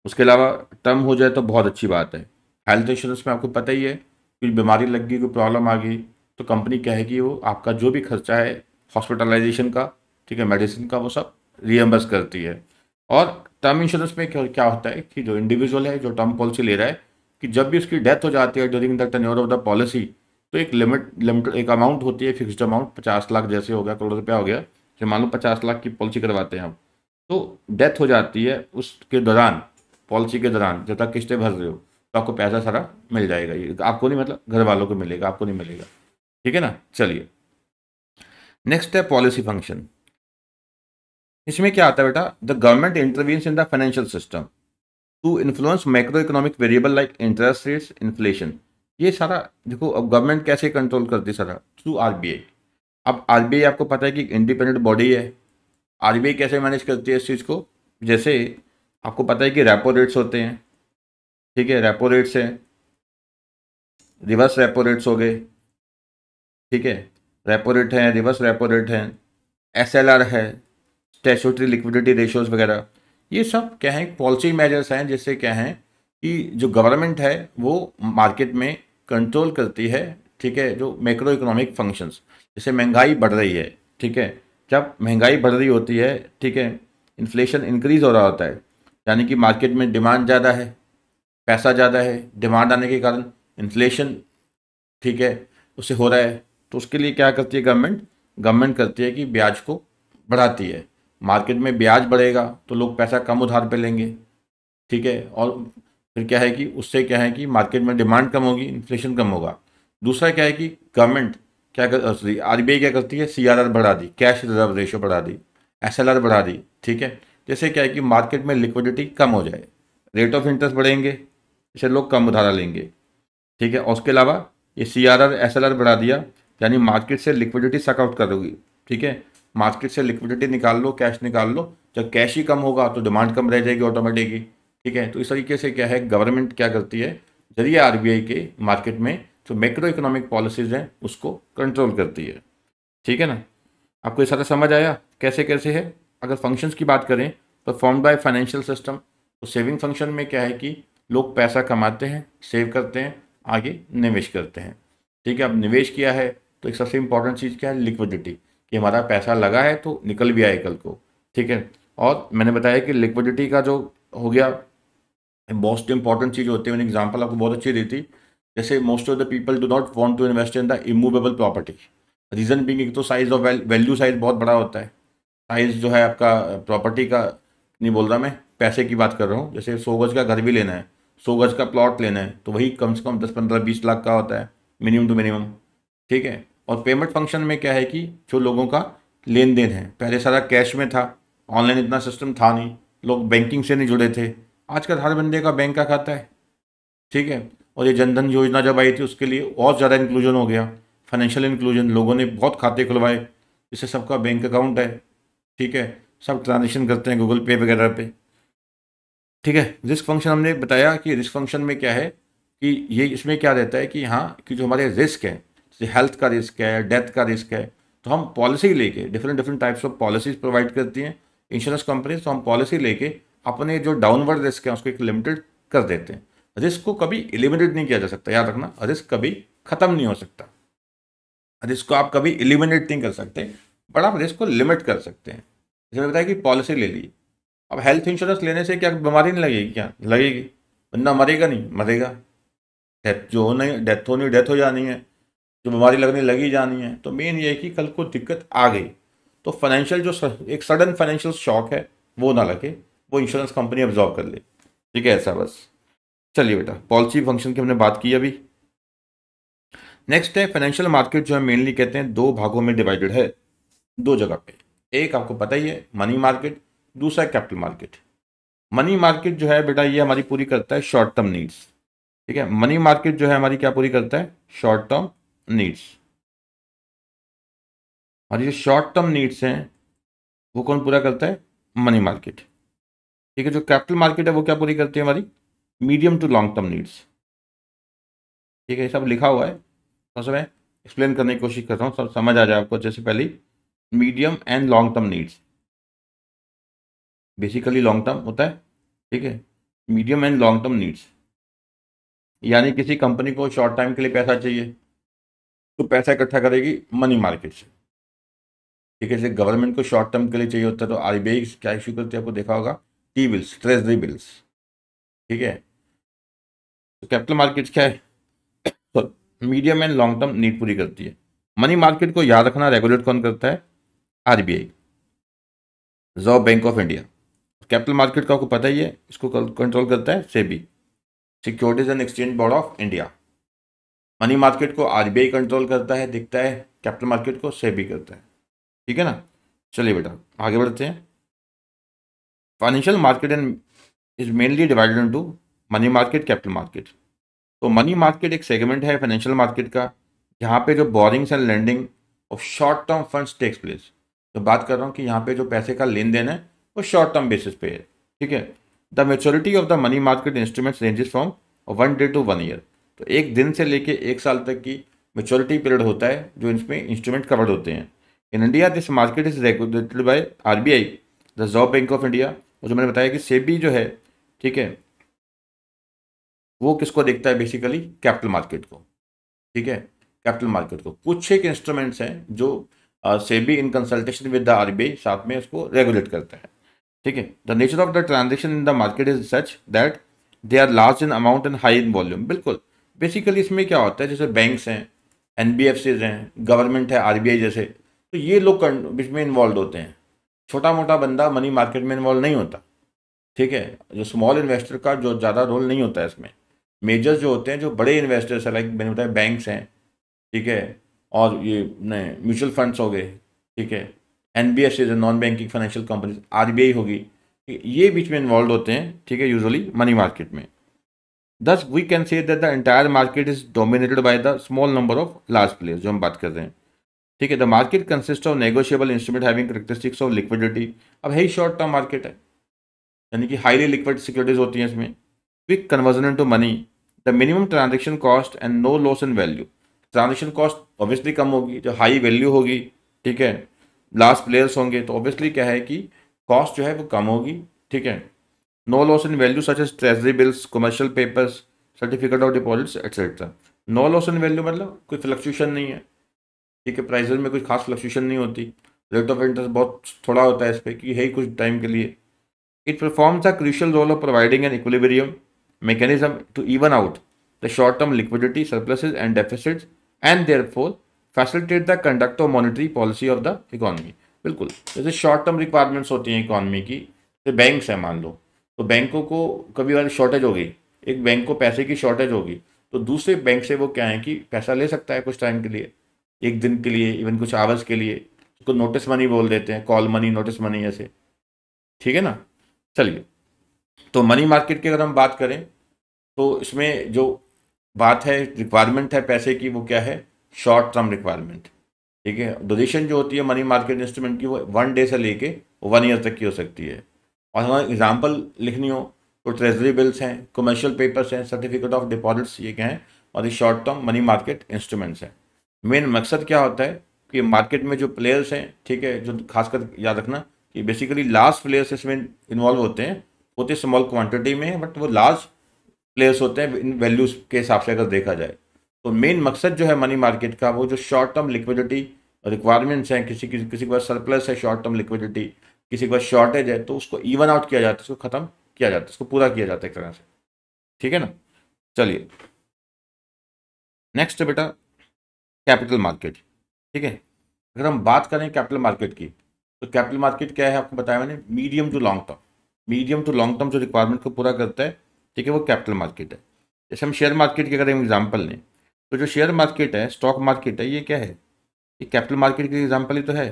उसके अलावा टर्म हो जाए तो बहुत अच्छी बात है हेल्थ इंश्योरेंस में आपको पता ही है कोई बीमारी लग गई कोई प्रॉब्लम आ गई तो कंपनी कहेगी वो आपका जो भी खर्चा है हॉस्पिटलाइजेशन का ठीक है मेडिसिन का वो सब रियम्बर्स करती है और टर्म इंश्योरेंस में क्या होता है कि जो इंडिविजुअल है जो टर्म पॉलिसी ले रहा है कि जब भी उसकी डेथ हो जाती है during the tenure of the policy तो एक लिमिट लिमिट एक अमाउंट होती है फिक्स्ड अमाउंट पचास लाख जैसे हो गया करोड़ रुपया हो गया जो मान लो पचास लाख की पॉलिसी करवाते हैं हम तो डेथ हो जाती है उसके दौरान पॉलिसी के दौरान जब तक किस्तें भर रहे हो तो आपको पैसा सारा मिल जाएगा ये आपको नहीं मतलब घर वालों को मिलेगा आपको नहीं मिलेगा ठीक है ना चलिए नेक्स्ट है पॉलिसी फंक्शन इसमें क्या आता है बेटा the government intervenes in the financial system to influence micro economic variable like interest rates inflation ये सारा देखो अब गवर्नमेंट कैसे कंट्रोल करती है सारा थ्रू आरबीआई अब आरबीआई आपको पता है कि इंडिपेंडेंट बॉडी है आरबीआई कैसे मैनेज करती है इस चीज़ को जैसे आपको पता है कि रेपो रेट्स होते हैं ठीक है रेपो रेट्स हैं रिवर्स रेपो रेट्स हो गए ठीक है रेपो रेट हैं रिवर्स रेपो रेट हैं एस एल आर है स्टेचुटरी लिक्विडिटी रेशोज वगैरह ये सब क्या है पॉलिसी मेजर्स हैं जिससे क्या है कि जो गवर्नमेंट है वो मार्केट में कंट्रोल करती है ठीक है जो मैक्रो इकोनॉमिक फंक्शंस जैसे महंगाई बढ़ रही है ठीक है जब महंगाई बढ़ रही होती है ठीक है इन्फ्लेशन इंक्रीज हो रहा होता है यानी कि मार्केट में डिमांड ज़्यादा है पैसा ज़्यादा है डिमांड आने के कारण इन्फ्लेशन ठीक है उससे हो रहा है तो उसके लिए क्या करती है गवर्नमेंट गवर्नमेंट करती है कि ब्याज को बढ़ाती है मार्केट में ब्याज बढ़ेगा तो लोग पैसा कम उधार पे लेंगे ठीक है और फिर क्या है कि उससे क्या है कि मार्केट में डिमांड कम होगी इन्फ्लेशन कम होगा दूसरा क्या है कि गवर्नमेंट क्या कर सॉरी आर क्या करती है सी बढ़ा दी कैश रिजर्व रेशो बढ़ा दी एस बढ़ा दी ठीक है जैसे क्या है कि मार्केट में लिक्विडिटी कम हो जाए रेट ऑफ इंटरेस्ट बढ़ेंगे इसे लोग कम उधारा लेंगे ठीक है और उसके अलावा ये C R R S L R बढ़ा दिया यानी मार्केट से लिक्विडिटी सकआउट करोगी ठीक है मार्केट से लिक्विडिटी निकाल लो कैश निकाल लो जब कैश ही कम होगा तो डिमांड कम रह जाएगी ऑटोमेटिकली ठीक है तो इस तरीके से क्या है गवर्नमेंट क्या करती है जरिए आर के मार्केट में जो मैक्रो इकोनॉमिक पॉलिसीज हैं उसको कंट्रोल करती है ठीक है ना आपको ये सारा समझ आया कैसे कैसे है अगर फंक्शंस की बात करें तो फॉर्म बाय फाइनेंशियल सिस्टम तो सेविंग फंक्शन में क्या है कि लोग पैसा कमाते हैं सेव करते हैं आगे निवेश करते हैं ठीक है अब निवेश किया है तो एक सबसे इंपॉर्टेंट चीज़ क्या है लिक्विडिटी कि हमारा पैसा लगा है तो निकल भी आए कल को ठीक है और मैंने बताया कि लिक्विडिटी का जो हो गया मोस्ट इंपॉर्टेंट चीज़ होती है मैंने एग्जाम्पल आपको बहुत अच्छी दी थी जैसे most of the people do not want to invest in the immovable property reason being एक तो साइज ऑफ वैल्यू साइज बहुत बड़ा होता है साइज जो है आपका प्रॉपर्टी का नहीं बोल रहा मैं पैसे की बात कर रहा हूँ जैसे सौ गज का घर भी लेना है सौ गज का प्लॉट लेना है तो वही कम से कम दस पंद्रह बीस लाख का होता है मिनिमम टू मिनिमम ठीक है और पेमेंट फंक्शन में क्या है कि जो लोगों का लेन देन है पहले सारा कैश में था ऑनलाइन इतना सिस्टम था नहीं लोग बैंकिंग से नहीं जुड़े थे आजकल हर बंदे का बैंक का खाता है ठीक है और ये जनधन योजना जब आई थी उसके लिए और ज़्यादा इंक्लूजन हो गया फाइनेंशियल इंक्लूजन लोगों ने बहुत खाते खुलवाए जिससे सबका बैंक अकाउंट है ठीक है सब ट्रांजेक्शन करते हैं गूगल पे वगैरह पे ठीक है रिस्क फंक्शन हमने बताया कि रिस्क फंक्शन में क्या है कि ये इसमें क्या रहता है कि हाँ कि जो हमारे रिस्क है जैसे हेल्थ का रिस्क है डेथ का रिस्क है तो हम पॉलिसी लेके different different types of policies provide करती हैं इंश्योरेंस कंपनीज तो हम पॉलिसी लेके अपने जो डाउनवर्ड रिस्क है उसको एक लिमिटेड कर देते हैं रिस्क को कभी एलिमिनेट नहीं किया जा सकता याद रखना रिस्क कभी खत्म नहीं हो सकता रिस्क को आप कभी एलिमिनेट नहीं कर सकते बट आप रिस्क को लिमिट कर सकते हैं जैसे बताया कि पॉलिसी ले ली अब हेल्थ इंश्योरेंस लेने से क्या बीमारी नहीं लगेगी क्या लगेगी बंदा मरेगा नहीं मरेगा डेथ जो होना डेथ होनी डेथ हो जानी है जो बीमारी लगने लगी जानी है तो मेन ये है कि कल को दिक्कत आ गई तो फाइनेंशियल जो एक सडन फाइनेंशियल शॉक है वो ना लगे वो इंश्योरेंस कंपनी ऑब्जॉर्व कर ले ठीक है ऐसा बस चलिए बेटा पॉलिसी फंक्शन की हमने बात की अभी नेक्स्ट है फाइनेंशियल मार्केट जो है मेनली कहते हैं दो भागों में डिवाइडेड है दो जगह पे एक आपको पता ही है मनी मार्केट दूसरा कैपिटल मार्केट मनी मार्केट जो है बेटा ये हमारी पूरी करता है शॉर्ट टर्म नीड्स ठीक है मनी मार्केट जो है हमारी क्या पूरी करता है शॉर्ट टर्म नीड्स और ये शॉर्ट टर्म नीड्स हैं वो कौन पूरा करता है मनी मार्केट ठीक है जो कैपिटल मार्केट है वो क्या पूरी करती है हमारी medium to long term needs ठीक है सब लिखा हुआ है तो सब मैं एक्सप्लेन करने की कोशिश कर रहा हूँ सब समझ आ जाए आपको जैसे पहले medium and long term needs basically long term होता है ठीक है medium and long term needs यानी किसी कंपनी को शॉर्ट टाइम के लिए पैसा चाहिए तो पैसा इकट्ठा करेगी मनी मार्केट से ठीक है जैसे गवर्नमेंट को शॉर्ट टर्म के लिए चाहिए होता है तो आर क्या इश्यू करती है आपको देखा होगा टी बिल्स ट्रेजरी बिल्स ठीक है तो कैपिटल मार्केट क्या है medium and long term need पूरी करती है मनी मार्केट को याद रखना रेगुलेट कौन करता है RBI Reserve Bank of India capital market का आपको पता ही है इसको कंट्रोल करता है SEBI securities and exchange board of India money market को आरबीआई कंट्रोल करता है दिखता है कैपिटल मार्केट को सेबी करता है ठीक है ना चलिए बेटा आगे बढ़ते हैं financial market and is mainly divided to money market capital market तो मनी मार्केट एक सेगमेंट है फाइनेंशियल मार्केट का जहाँ पे जो borrowings and lending of short term funds takes place तो बात कर रहा हूँ कि यहाँ पे जो पैसे का लेन देन है वो शॉर्ट टर्म बेसिस पे है ठीक है the maturity of the money market instruments ranges from one day to one year तो एक दिन से लेके एक साल तक की मेचोरिटी पीरियड होता है जो इसमें इंस्ट्रूमेंट कवर्ड होते हैं in India this market is regulated by R B I Reserve Bank of India और जो मैंने बताया कि सेबी जो है ठीक है वो किसको देखता है बेसिकली कैपिटल मार्केट को ठीक है कैपिटल मार्केट को कुछ एक इंस्ट्रूमेंट्स हैं जो SEBI in consultation with the R साथ में उसको रेगुलेट करता है ठीक है the nature of the transaction in the market is such that they are large in amount and high in volume बिल्कुल बेसिकली इसमें क्या होता है जैसे बैंक्स हैं एन हैं गवर्नमेंट है आर जैसे तो ये लोग इसमें इन्वॉल्व होते हैं छोटा मोटा बंदा मनी मार्केट में इन्वॉल्व नहीं होता ठीक है जो स्मॉल इन्वेस्टर का जो ज़्यादा रोल नहीं होता है इसमें मेजर्स जो होते हैं जो बड़े इन्वेस्टर्स हैं लाइक मैंने बताया बैंक्स हैं ठीक है और ये म्यूचुअल फंड्स हो गए ठीक है N B F non banking financial companies R B I होगी ये बीच में इन्वॉल्व होते हैं ठीक है यूजुअली मनी मार्केट में thus we can say that the entire market is dominated by the small number of large players जो हम बात कर रहे हैं ठीक है the market consist of negotiable instrument having characteristics of liquidity अब है ही शॉर्ट टर्म मार्केट है यानी कि हाईली लिक्विड सिक्योरिटीज होती हैं इसमें quick conversion to money the minimum transaction cost and no loss in value transaction cost obviously कम होगी जो हाई वैल्यू होगी ठीक है लास्ट प्लेयर्स होंगे तो ऑब्वियसली क्या है कि कॉस्ट जो है वो कम होगी ठीक है no loss in value such as treasury bills commercial papers certificate of deposits etcetera no loss in value मतलब कोई फ्लक्चुएशन नहीं है ठीक है प्राइजेज में कुछ खास फ्लक्चुएशन नहीं होती रेट ऑफ इंटरेस्ट बहुत थोड़ा होता है इस पर कि है ही कुछ टाइम के लिए it performs a crucial role of providing an equilibrium to even out the short term liquidity surplus and deficit and therefore facilitate the conduct of monetary policy of the economy बिल्कुल जैसे short term requirements होती हैं economy की जैसे banks हैं मान लो तो बैंकों को कभी बार शॉर्टेज हो गई एक बैंक को पैसे की शॉर्टेज होगी तो दूसरे बैंक से वो क्या है कि पैसा ले सकता है कुछ टाइम के लिए एक दिन के लिए इवन कुछ आवर्स के लिए उसको नोटिस मनी बोल देते हैं कॉल मनी नोटिस मनी ऐसे ठीक है ना चलिए तो मनी मार्केट की अगर हम बात करें तो इसमें जो बात है रिक्वायरमेंट है पैसे की वो क्या है शॉर्ट टर्म रिक्वायरमेंट ठीक है ड्यूरेशन जो होती है मनी मार्केट इंस्ट्रूमेंट की वो वन डे से लेके वन ईयर तक की हो सकती है और हमारे एग्जाम्पल लिखनी हो तो ट्रेजरी बिल्स हैं कमर्शियल पेपर्स हैं सर्टिफिकेट ऑफ डिपॉजिट्स ये क्या हैं और ये short term money market instruments हैं मेन मकसद क्या होता है कि मार्केट में जो प्लेयर्स हैं ठीक है जो खासकर याद रखना कि बेसिकली लार्ज प्लेयर्स इसमें इन्वॉल्व होते हैं होते स्मॉल क्वांटिटी में बट वो लार्ज प्लेयर्स होते हैं इन वैल्यूज के हिसाब से अगर देखा जाए तो मेन मकसद जो है मनी मार्केट का वो जो शॉर्ट टर्म लिक्विडिटी रिक्वायरमेंट्स हैं किसी किसी किसी के पास सरप्लस है शॉर्ट टर्म लिक्विडिटी किसी के पास शॉर्टेज है तो उसको इवन आउट किया जाता है उसको खत्म किया जाता है उसको पूरा किया जाता है एक तरह से ठीक है ना चलिए नेक्स्ट बेटा कैपिटल मार्केट ठीक है अगर हम बात करें कैपिटल मार्केट की तो कैपिटल मार्केट क्या है आपको बताया मैंने medium to long term medium to long term जो रिक्वायरमेंट को पूरा करता है ठीक है वो कैपिटल मार्केट है जैसे हम शेयर मार्केट की अगर हम एग्जाम्पल लें तो जो शेयर मार्केट है स्टॉक मार्केट है ये क्या है ये कैपिटल मार्केट की एग्जाम्पल ही तो है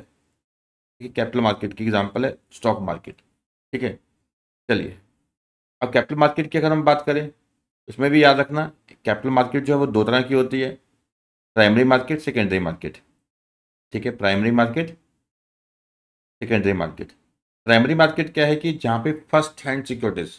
ये कैपिटल मार्केट की एग्जाम्पल है स्टॉक मार्केट ठीक है चलिए अब कैपिटल मार्केट की अगर हम बात करें इसमें भी याद रखना कैपिटल मार्केट जो है वो दो तरह की होती है प्राइमरी मार्केट सेकेंडरी मार्केट ठीक है primary market secondary market primary market क्या है कि जहाँ पे फर्स्ट हैंड सिक्योरिटीज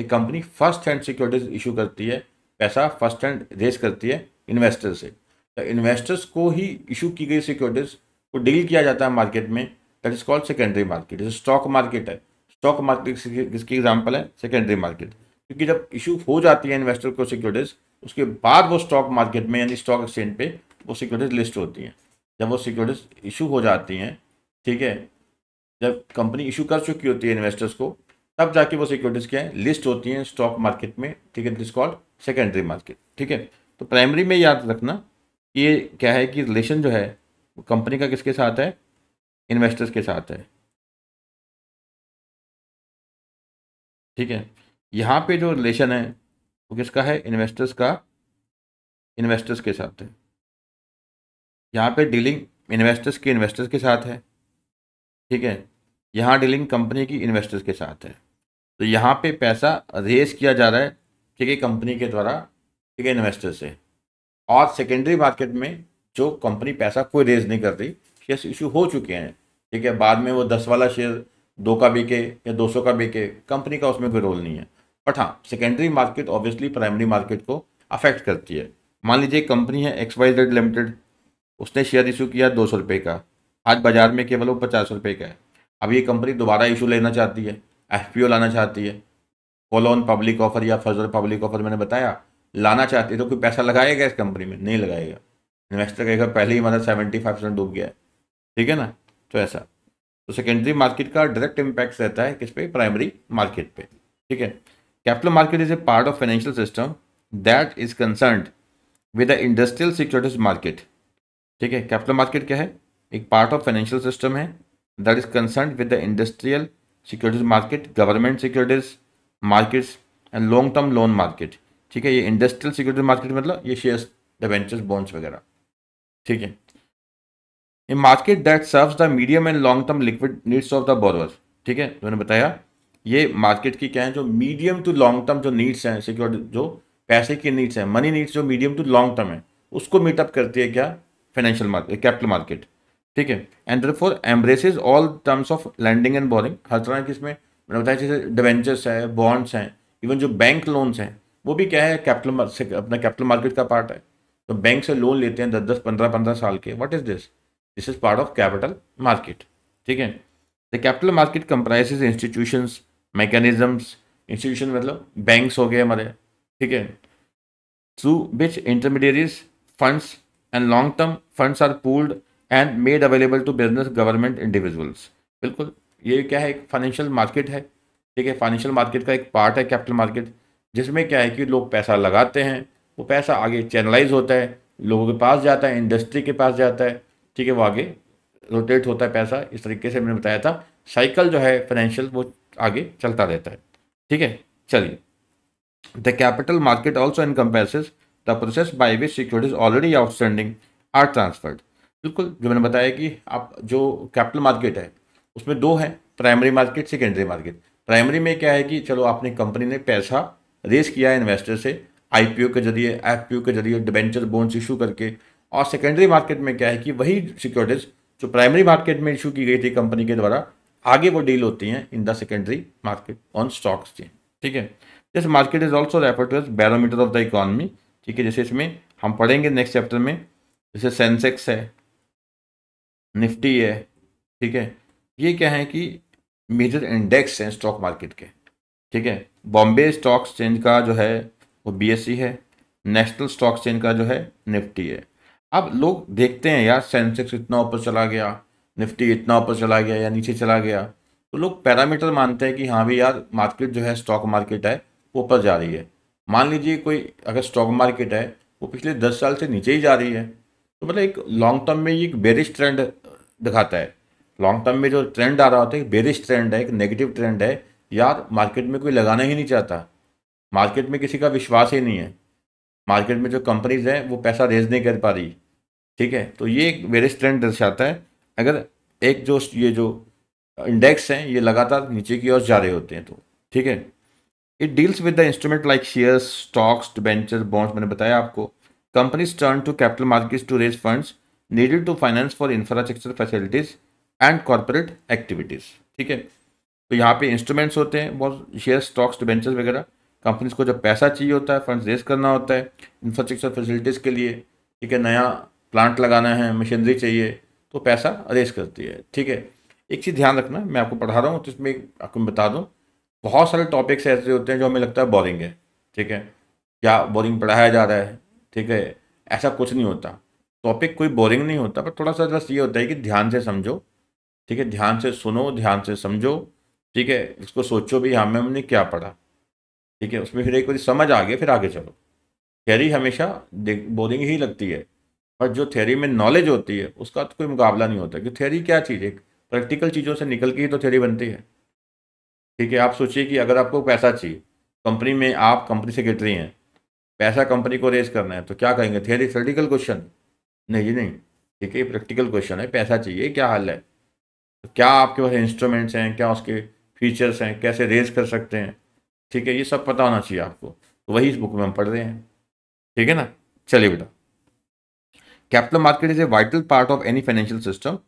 एक कंपनी फर्स्ट हैंड सिक्योरिटीज इशू करती है पैसा फर्स्ट हैंड रेस करती है इन्वेस्टर से तो इन्वेस्टर्स को ही इशू की गई सिक्योरिटीज को डील किया जाता है मार्केट में that is called secondary market जैसे स्टॉक मार्केट है स्टॉक मार्केट किसकी एग्जाम्पल है सेकेंडरी मार्केट क्योंकि जब इशू हो जाती है इन्वेस्टर को सिक्योरिटीज उसके बाद वो स्टॉक मार्केट में यानी स्टॉक एक्सचेंज पे वो सिक्योरिटीज लिस्ट होती हैं जब वो सिक्योरिटीज इशू हो जाती हैं ठीक है जब कंपनी इशू कर चुकी होती है इन्वेस्टर्स को तब जाके वो सिक्योरिटीज क्या है लिस्ट होती हैं स्टॉक मार्केट में ठीक है दिस कॉल्ड सेकेंडरी मार्केट ठीक है तो प्राइमरी में याद रखना ये क्या है कि रिलेशन जो है कंपनी का किसके साथ है इन्वेस्टर्स के साथ है ठीक है यहाँ पे जो रिलेशन है वो किसका है इन्वेस्टर्स का इन्वेस्टर्स के साथ है यहाँ पे डीलिंग इन्वेस्टर्स के इन्वेस्टर्स के साथ है ठीक है यहाँ डीलिंग कंपनी की इन्वेस्टर्स के साथ है तो यहाँ पे पैसा रेस किया जा रहा है ठीक है कंपनी के द्वारा ठीक है इन्वेस्टर्स से और सेकेंडरी मार्केट में जो कंपनी पैसा कोई रेज नहीं कर रही शेयर इशू हो चुके हैं ठीक है बाद में वो दस वाला शेयर दो का बिके या दो सौ का बिके कंपनी का उसमें कोई रोल नहीं है बट हाँ secondary market obviously primary market को अफेक्ट करती है मान लीजिए कंपनी है एक्स वाई जेड लिमिटेड उसने शेयर इशू किया दो सौ रुपये का आज बाजार में केवल वो पचास रुपये का है अब ये कंपनी दोबारा इशू लेना चाहती है एफ लाना चाहती है कॉलोन पब्लिक ऑफर या फर्जर पब्लिक ऑफर मैंने बताया लाना चाहती है तो कोई पैसा लगाएगा इस कंपनी में नहीं लगाएगा इन्वेस्टर कहेगा पहले ही मतलब सेवेंटी फाइव परसेंट डूब गया है ठीक है ना तो ऐसा तो सेकेंडरी मार्केट का डायरेक्ट इम्पैक्ट रहता है किस पे प्राइमरी मार्केट पे ठीक है capital market is a part of financial system that is concern with the industrial securities market ठीक है कैपिटल मार्केट क्या है एक पार्ट ऑफ फाइनेंशियल सिस्टम है that is concern with the industrial securities market government securities markets and long term loan market ठीक है ये industrial securities market मतलब ये शेयर्स डिवेंचर्स बॉन्ड्स वगैरह ठीक है a market that serves the medium and long term liquid needs of the borrower ठीक है उन्होंने तो बताया ये मार्केट की क्या है जो मीडियम टू लॉन्ग टर्म जो नीड्स हैं सिक्योर जो पैसे की नीड्स हैं मनी नीड्स जो मीडियम टू लॉन्ग टर्म है उसको मीटअप करती है क्या फाइनेंशियल मार्केट कैपिटल मार्केट ठीक है and for embraces all terms of lending and borrowing हर तरह की इसमें मैंने बताया जैसे डिवेंचर्स है बॉन्ड्स हैं इवन जो बैंक लोन्स हैं वो भी क्या है कैपिटल अपना कैपिटल मार्केट का पार्ट है तो बैंक से लोन लेते हैं दस दस पंद्रह पंद्रह साल के what is this this is part of capital market ठीक है the capital market comprise institutions mechanisms institution मतलब बैंक्स हो गए हमारे ठीक है through which intermediaries funds and long term funds are pooled and made available to business government individuals बिल्कुल ये क्या है एक फाइनेंशियल मार्केट है ठीक है फाइनेंशियल मार्केट का एक पार्ट है कैपिटल मार्केट जिसमें क्या है कि लोग पैसा लगाते हैं वो पैसा आगे चैनलाइज होता है लोगों के पास जाता है इंडस्ट्री के पास जाता है ठीक है वो आगे रोटेट होता है पैसा इस तरीके से मैंने बताया था साइकिल जो है फाइनेंशियल वो आगे चलता रहता है ठीक है चलिए capital market also in encompasses the process by which securities already outstanding are transferred बिल्कुल जो मैंने बताया कि आप जो कैपिटल मार्केट है उसमें दो हैं primary market secondary market primary में क्या है कि चलो आपने कंपनी ने पैसा रेस किया है इन्वेस्टर से आईपीओ के जरिए एफपीओ के जरिए डिबेंचर बोन्स इशू करके और सेकेंडरी मार्केट में क्या है कि वही सिक्योरिटीज़ जो प्राइमरी मार्केट में इशू की गई थी कंपनी के द्वारा आगे वो डील होती हैं in the secondary market on stock exchange ठीक है this market is also refer to as barometer of the economy ठीक है जैसे इसमें हम पढ़ेंगे नेक्स्ट चैप्टर में जैसे सेंसेक्स है निफ्टी है ठीक है ये क्या है कि मेजर इंडेक्स हैं स्टॉक मार्केट के ठीक है बॉम्बे स्टॉक एक्सचेंज का जो है वो सी है नेशनल स्टॉक एक्सचेंज का जो है निफ्टी है अब लोग देखते हैं यार सेंसेक्स इतना ऊपर चला गया निफ्टी इतना ऊपर चला गया या नीचे चला गया तो लोग पैरामीटर मानते हैं कि हाँ भाई यार मार्केट जो है स्टॉक मार्केट है वो ऊपर जा रही है मान लीजिए कोई अगर स्टॉक मार्केट है वो पिछले दस साल से नीचे ही जा रही है तो मतलब एक लॉन्ग टर्म में ये एक बेरिश ट्रेंड दिखाता है लॉन्ग टर्म में जो ट्रेंड आ रहा होता है एक बेरिश ट्रेंड है एक नेगेटिव ट्रेंड है यार मार्केट में कोई लगाना ही नहीं चाहता मार्केट में किसी का विश्वास ही नहीं है मार्केट में जो कंपनीज हैं वो पैसा रेज नहीं कर पा रही ठीक है तो ये एक वेरिस ट्रेंड दर्शाता है अगर एक जो ये जो इंडेक्स हैं ये लगातार नीचे की ओर जा रहे होते हैं तो ठीक है it deals with the instrument like shares stocks debenture bonds मैंने बताया आपको companies turn to capital markets to raise funds needed to finance for infrastructure facilities and corporate activities ठीक है तो यहाँ पे इंस्ट्रूमेंट्स होते हैं बहुत शेयर स्टॉक्स डिबेंचर वगैरह कंपनीज को जब पैसा चाहिए होता है फंड रेज करना होता है इंफ्रास्ट्रक्चर फैसिलिटीज़ के लिए ठीक है नया प्लांट लगाना है मशीनरी चाहिए तो पैसा अरेज करती है ठीक है एक चीज़ ध्यान रखना मैं आपको पढ़ा रहा हूँ तो इसमें आपको बता दूँ बहुत सारे टॉपिक्स ऐसे होते हैं जो हमें लगता है बोरिंग है ठीक है क्या बोरिंग पढ़ाया जा रहा है ठीक है ऐसा कुछ नहीं होता टॉपिक कोई बोरिंग नहीं होता पर थोड़ा सा बस ये होता है कि ध्यान से समझो ठीक है ध्यान से सुनो ध्यान से समझो ठीक है इसको सोचो भी हाँ मैं हमने क्या पढ़ा ठीक है उसमें फिर एक बार समझ आ गया फिर आगे चलो कैरी हमेशा बोरिंग ही लगती है और जो थ्योरी में नॉलेज होती है उसका तो कोई मुकाबला नहीं होता कि थ्योरी क्या चीज़ है प्रैक्टिकल चीज़ों से निकल के ही तो थ्योरी बनती है ठीक है आप सोचिए कि अगर आपको पैसा चाहिए कंपनी में आप कंपनी सेक्रेटरी हैं पैसा कंपनी को रेज करना है तो क्या कहेंगे थियरी थ्योरेटिकल क्वेश्चन नहीं जी नहीं ठीक है प्रैक्टिकल क्वेश्चन है पैसा चाहिए क्या हाल है तो क्या आपके पास इंस्ट्रूमेंट्स हैं क्या उसके फीचर्स हैं कैसे रेज कर सकते हैं ठीक है ये सब पता होना चाहिए आपको तो वही इस बुक में हम पढ़ रहे हैं ठीक है ना चलिए बेटा capital market is a vital part of any financial system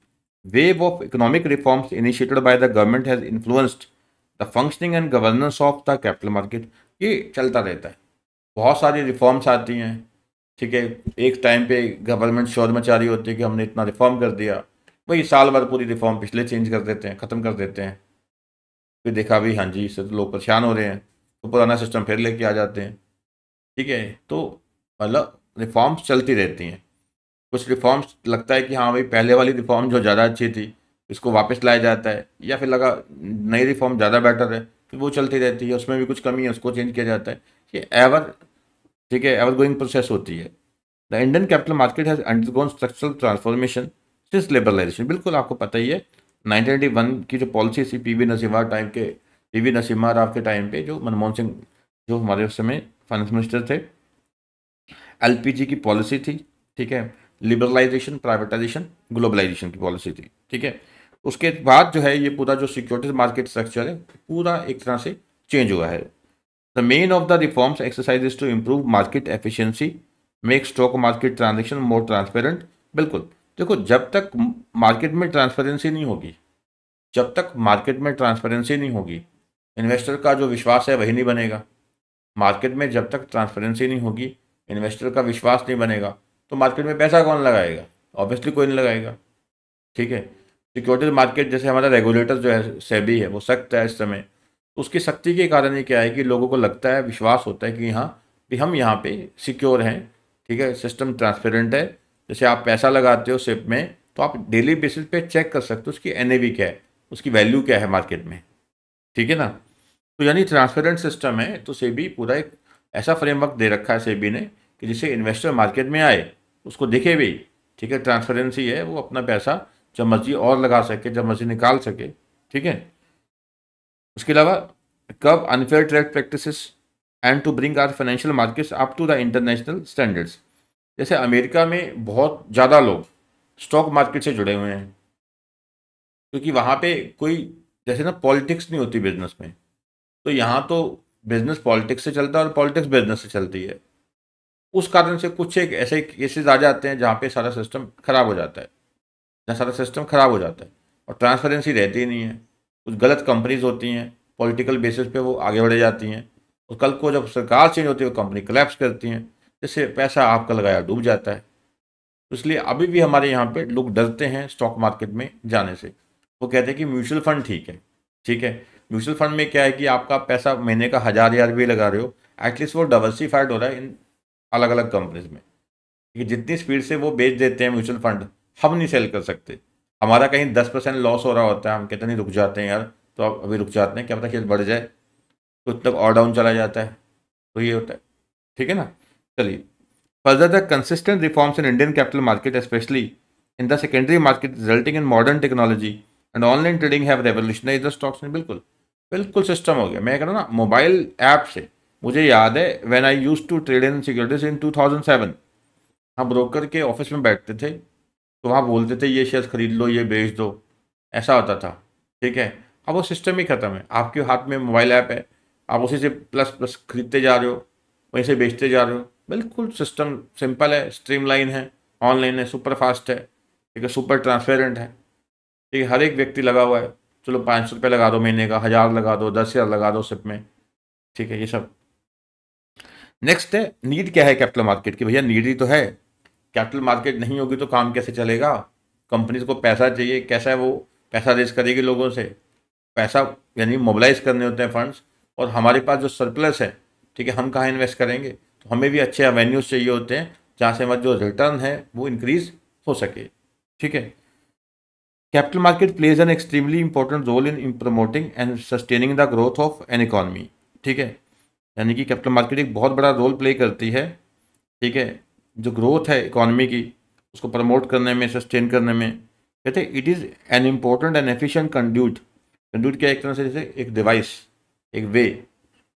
wave of economic reforms initiated by the government has influenced the functioning and governance of the capital market ये चलता रहता है बहुत सारी रिफॉर्म्स आती हैं ठीक है एक टाइम पे गवर्नमेंट शोर मचा रही होती है कि हमने इतना रिफॉर्म कर दिया वही साल भर पूरी रिफॉर्म पिछले चेंज कर देते हैं ख़त्म कर देते हैं फिर देखा भी हाँ जी इससे तो लोग परेशान हो रहे हैं तो पुराना सिस्टम फिर लेके आ जाते हैं ठीक है तो मतलब रिफॉर्म्स चलती रहती हैं कुछ रिफॉर्म्स लगता है कि हाँ भाई पहले वाली रिफॉर्म जो ज़्यादा अच्छी थी इसको वापस लाया जाता है या फिर लगा नई रिफॉर्म ज़्यादा बेटर है फिर तो वो चलती रहती है उसमें भी कुछ कमी है उसको चेंज किया जाता है ये एवर ठीक है एवर गोइंग प्रोसेस होती है the Indian capital market has undergone structural transformation since liberalisation बिल्कुल आपको पता ही है नाइनटीन वन की जो पॉलिसी थी पी वी नसीमा टाइम के पी वी नसीमा राव के टाइम पे जो मनमोहन सिंह जो हमारे उस समय फाइनेंस मिनिस्टर थे एल की पॉलिसी थी ठीक है लिबरलाइजेशन प्राइवेटाइजेशन ग्लोबलाइजेशन की पॉलिसी थी ठीक है उसके बाद जो है ये पूरा जो सिक्योरिटी मार्केट स्ट्रक्चर है पूरा एक तरह से चेंज हुआ है the main of the reforms exercise is to improve market efficiency make stock market transaction more transparent बिल्कुल देखो जब तक मार्केट में ट्रांसपेरेंसी नहीं होगी जब तक मार्केट में ट्रांसपेरेंसी नहीं होगी इन्वेस्टर का जो विश्वास है वही नहीं बनेगा मार्केट में जब तक ट्रांसपेरेंसी नहीं होगी इन्वेस्टर का विश्वास नहीं बनेगा तो मार्केट में पैसा कौन लगाएगा ऑब्वियसली कोई नहीं लगाएगा ठीक है सिक्योरिटीज मार्केट जैसे हमारा रेगुलेटर जो है सेबी है वो सख्त है इस समय तो उसकी सख्ती के कारण ये क्या है कि लोगों को लगता है विश्वास होता है कि हाँ भी हम यहाँ पे सिक्योर हैं ठीक है सिस्टम ट्रांसपेरेंट है जैसे आप पैसा लगाते हो सेफ में तो आप डेली बेसिस पे चेक कर सकते हो उसकी एन क्या है उसकी वैल्यू क्या है मार्केट में ठीक है ना तो यानी ट्रांसपेरेंट सिस्टम है तो सेबी पूरा एक ऐसा फ्रेमवर्क दे रखा है सेबी ने कि जिससे इन्वेस्टर मार्केट में आए उसको दिखे भी ठीक है ट्रांसपेरेंसी है वो अपना पैसा जब मर्जी और लगा सके जब मर्जी निकाल सके ठीक है उसके अलावा curb unfair trade practice and to bring our financial markets up to the international standards जैसे अमेरिका में बहुत ज़्यादा लोग स्टॉक मार्केट से जुड़े हुए हैं क्योंकि वहाँ पे कोई जैसे ना पॉलिटिक्स नहीं होती बिजनेस में तो यहाँ तो बिजनेस पॉलिटिक्स से चलता है और पॉलिटिक्स बिजनेस से चलती है उस कारण से कुछ एक ऐसे केसेस आ जाते हैं जहाँ पे सारा सिस्टम ख़राब हो जाता है जहाँ सारा सिस्टम ख़राब हो जाता है और ट्रांसपेरेंसी रहती नहीं है कुछ गलत कंपनीज होती हैं पॉलिटिकल बेसिस पे वो आगे बढ़े जाती हैं और कल को जब सरकार चेंज होती है वो कंपनी कलेप्स करती हैं जिससे पैसा आपका लगाया डूब जाता है तो इसलिए अभी भी हमारे यहाँ पर लोग डरते हैं स्टॉक मार्केट में जाने से वो कहते हैं कि म्यूचुअल फंड ठीक है ठीक है म्यूचुअल फंड में क्या है कि आपका पैसा महीने का हज़ार हज़ार भी लगा रहे हो एटलीस्ट वो डाइवर्सिफाइड हो रहा है इन अलग अलग कंपनीज में क्योंकि जितनी स्पीड से वो बेच देते हैं म्यूचुअल फंड हम नहीं सेल कर सकते हमारा कहीं दस परसेंट लॉस हो रहा होता है हम कितने रुक जाते हैं यार तो अब अभी रुक जाते हैं क्या पता खेल बढ़ जाए तो तक और डाउन चला जाता है तो ये होता है ठीक है ना चलिए further the consistent reforms in Indian capital market specially in the secondary market resulting in modern technology and online trading have revolutionise the stocks में बिल्कुल बिल्कुल सिस्टम हो गया मैं कह रहा हूँ ना मोबाइल ऐप से मुझे याद है when I use to trade in securities in 2007 हम ब्रोकर के ऑफिस में बैठते थे तो वहाँ बोलते थे ये शेयर खरीद लो ये बेच दो ऐसा होता था ठीक है अब वो सिस्टम ही ख़त्म है आपके हाथ में मोबाइल ऐप है आप उसी से प्लस प्लस खरीदते जा रहे हो वहीं से बेचते जा रहे हो बिल्कुल सिस्टम सिंपल है स्ट्रीमलाइन है ऑनलाइन है सुपर फास्ट है ठीक है सुपर ट्रांसपेरेंट है ठीक है हर एक व्यक्ति लगा हुआ है चलो पाँच सौ रुपये लगा दो महीने का हज़ार लगा दो दस हज़ार लगा दो सिप में ठीक है ये सब नेक्स्ट है नीड क्या है कैपिटल मार्केट की भैया नीड ही तो है कैपिटल मार्केट नहीं होगी तो काम कैसे चलेगा कंपनीज को पैसा चाहिए कैसा है वो पैसा रेज करेगी लोगों से पैसा यानी मोबिलाइज करने होते हैं फंड्स और हमारे पास जो सरप्लस है ठीक है हम कहाँ इन्वेस्ट करेंगे तो हमें भी अच्छे एवेन्यूज चाहिए होते हैं जहाँ से हमारा जो रिटर्न है वो इंक्रीज हो सके ठीक है capital market plays an extremely important role in promoting and sustaining the growth of an economy ठीक है यानी कि कैपिटल मार्केट एक बहुत बड़ा रोल प्ले करती है ठीक है जो ग्रोथ है इकोनॉमी की उसको प्रमोट करने में सस्टेन करने में कहते it is an important and efficient conduit conduit क्या एक तरह से जैसे एक डिवाइस एक way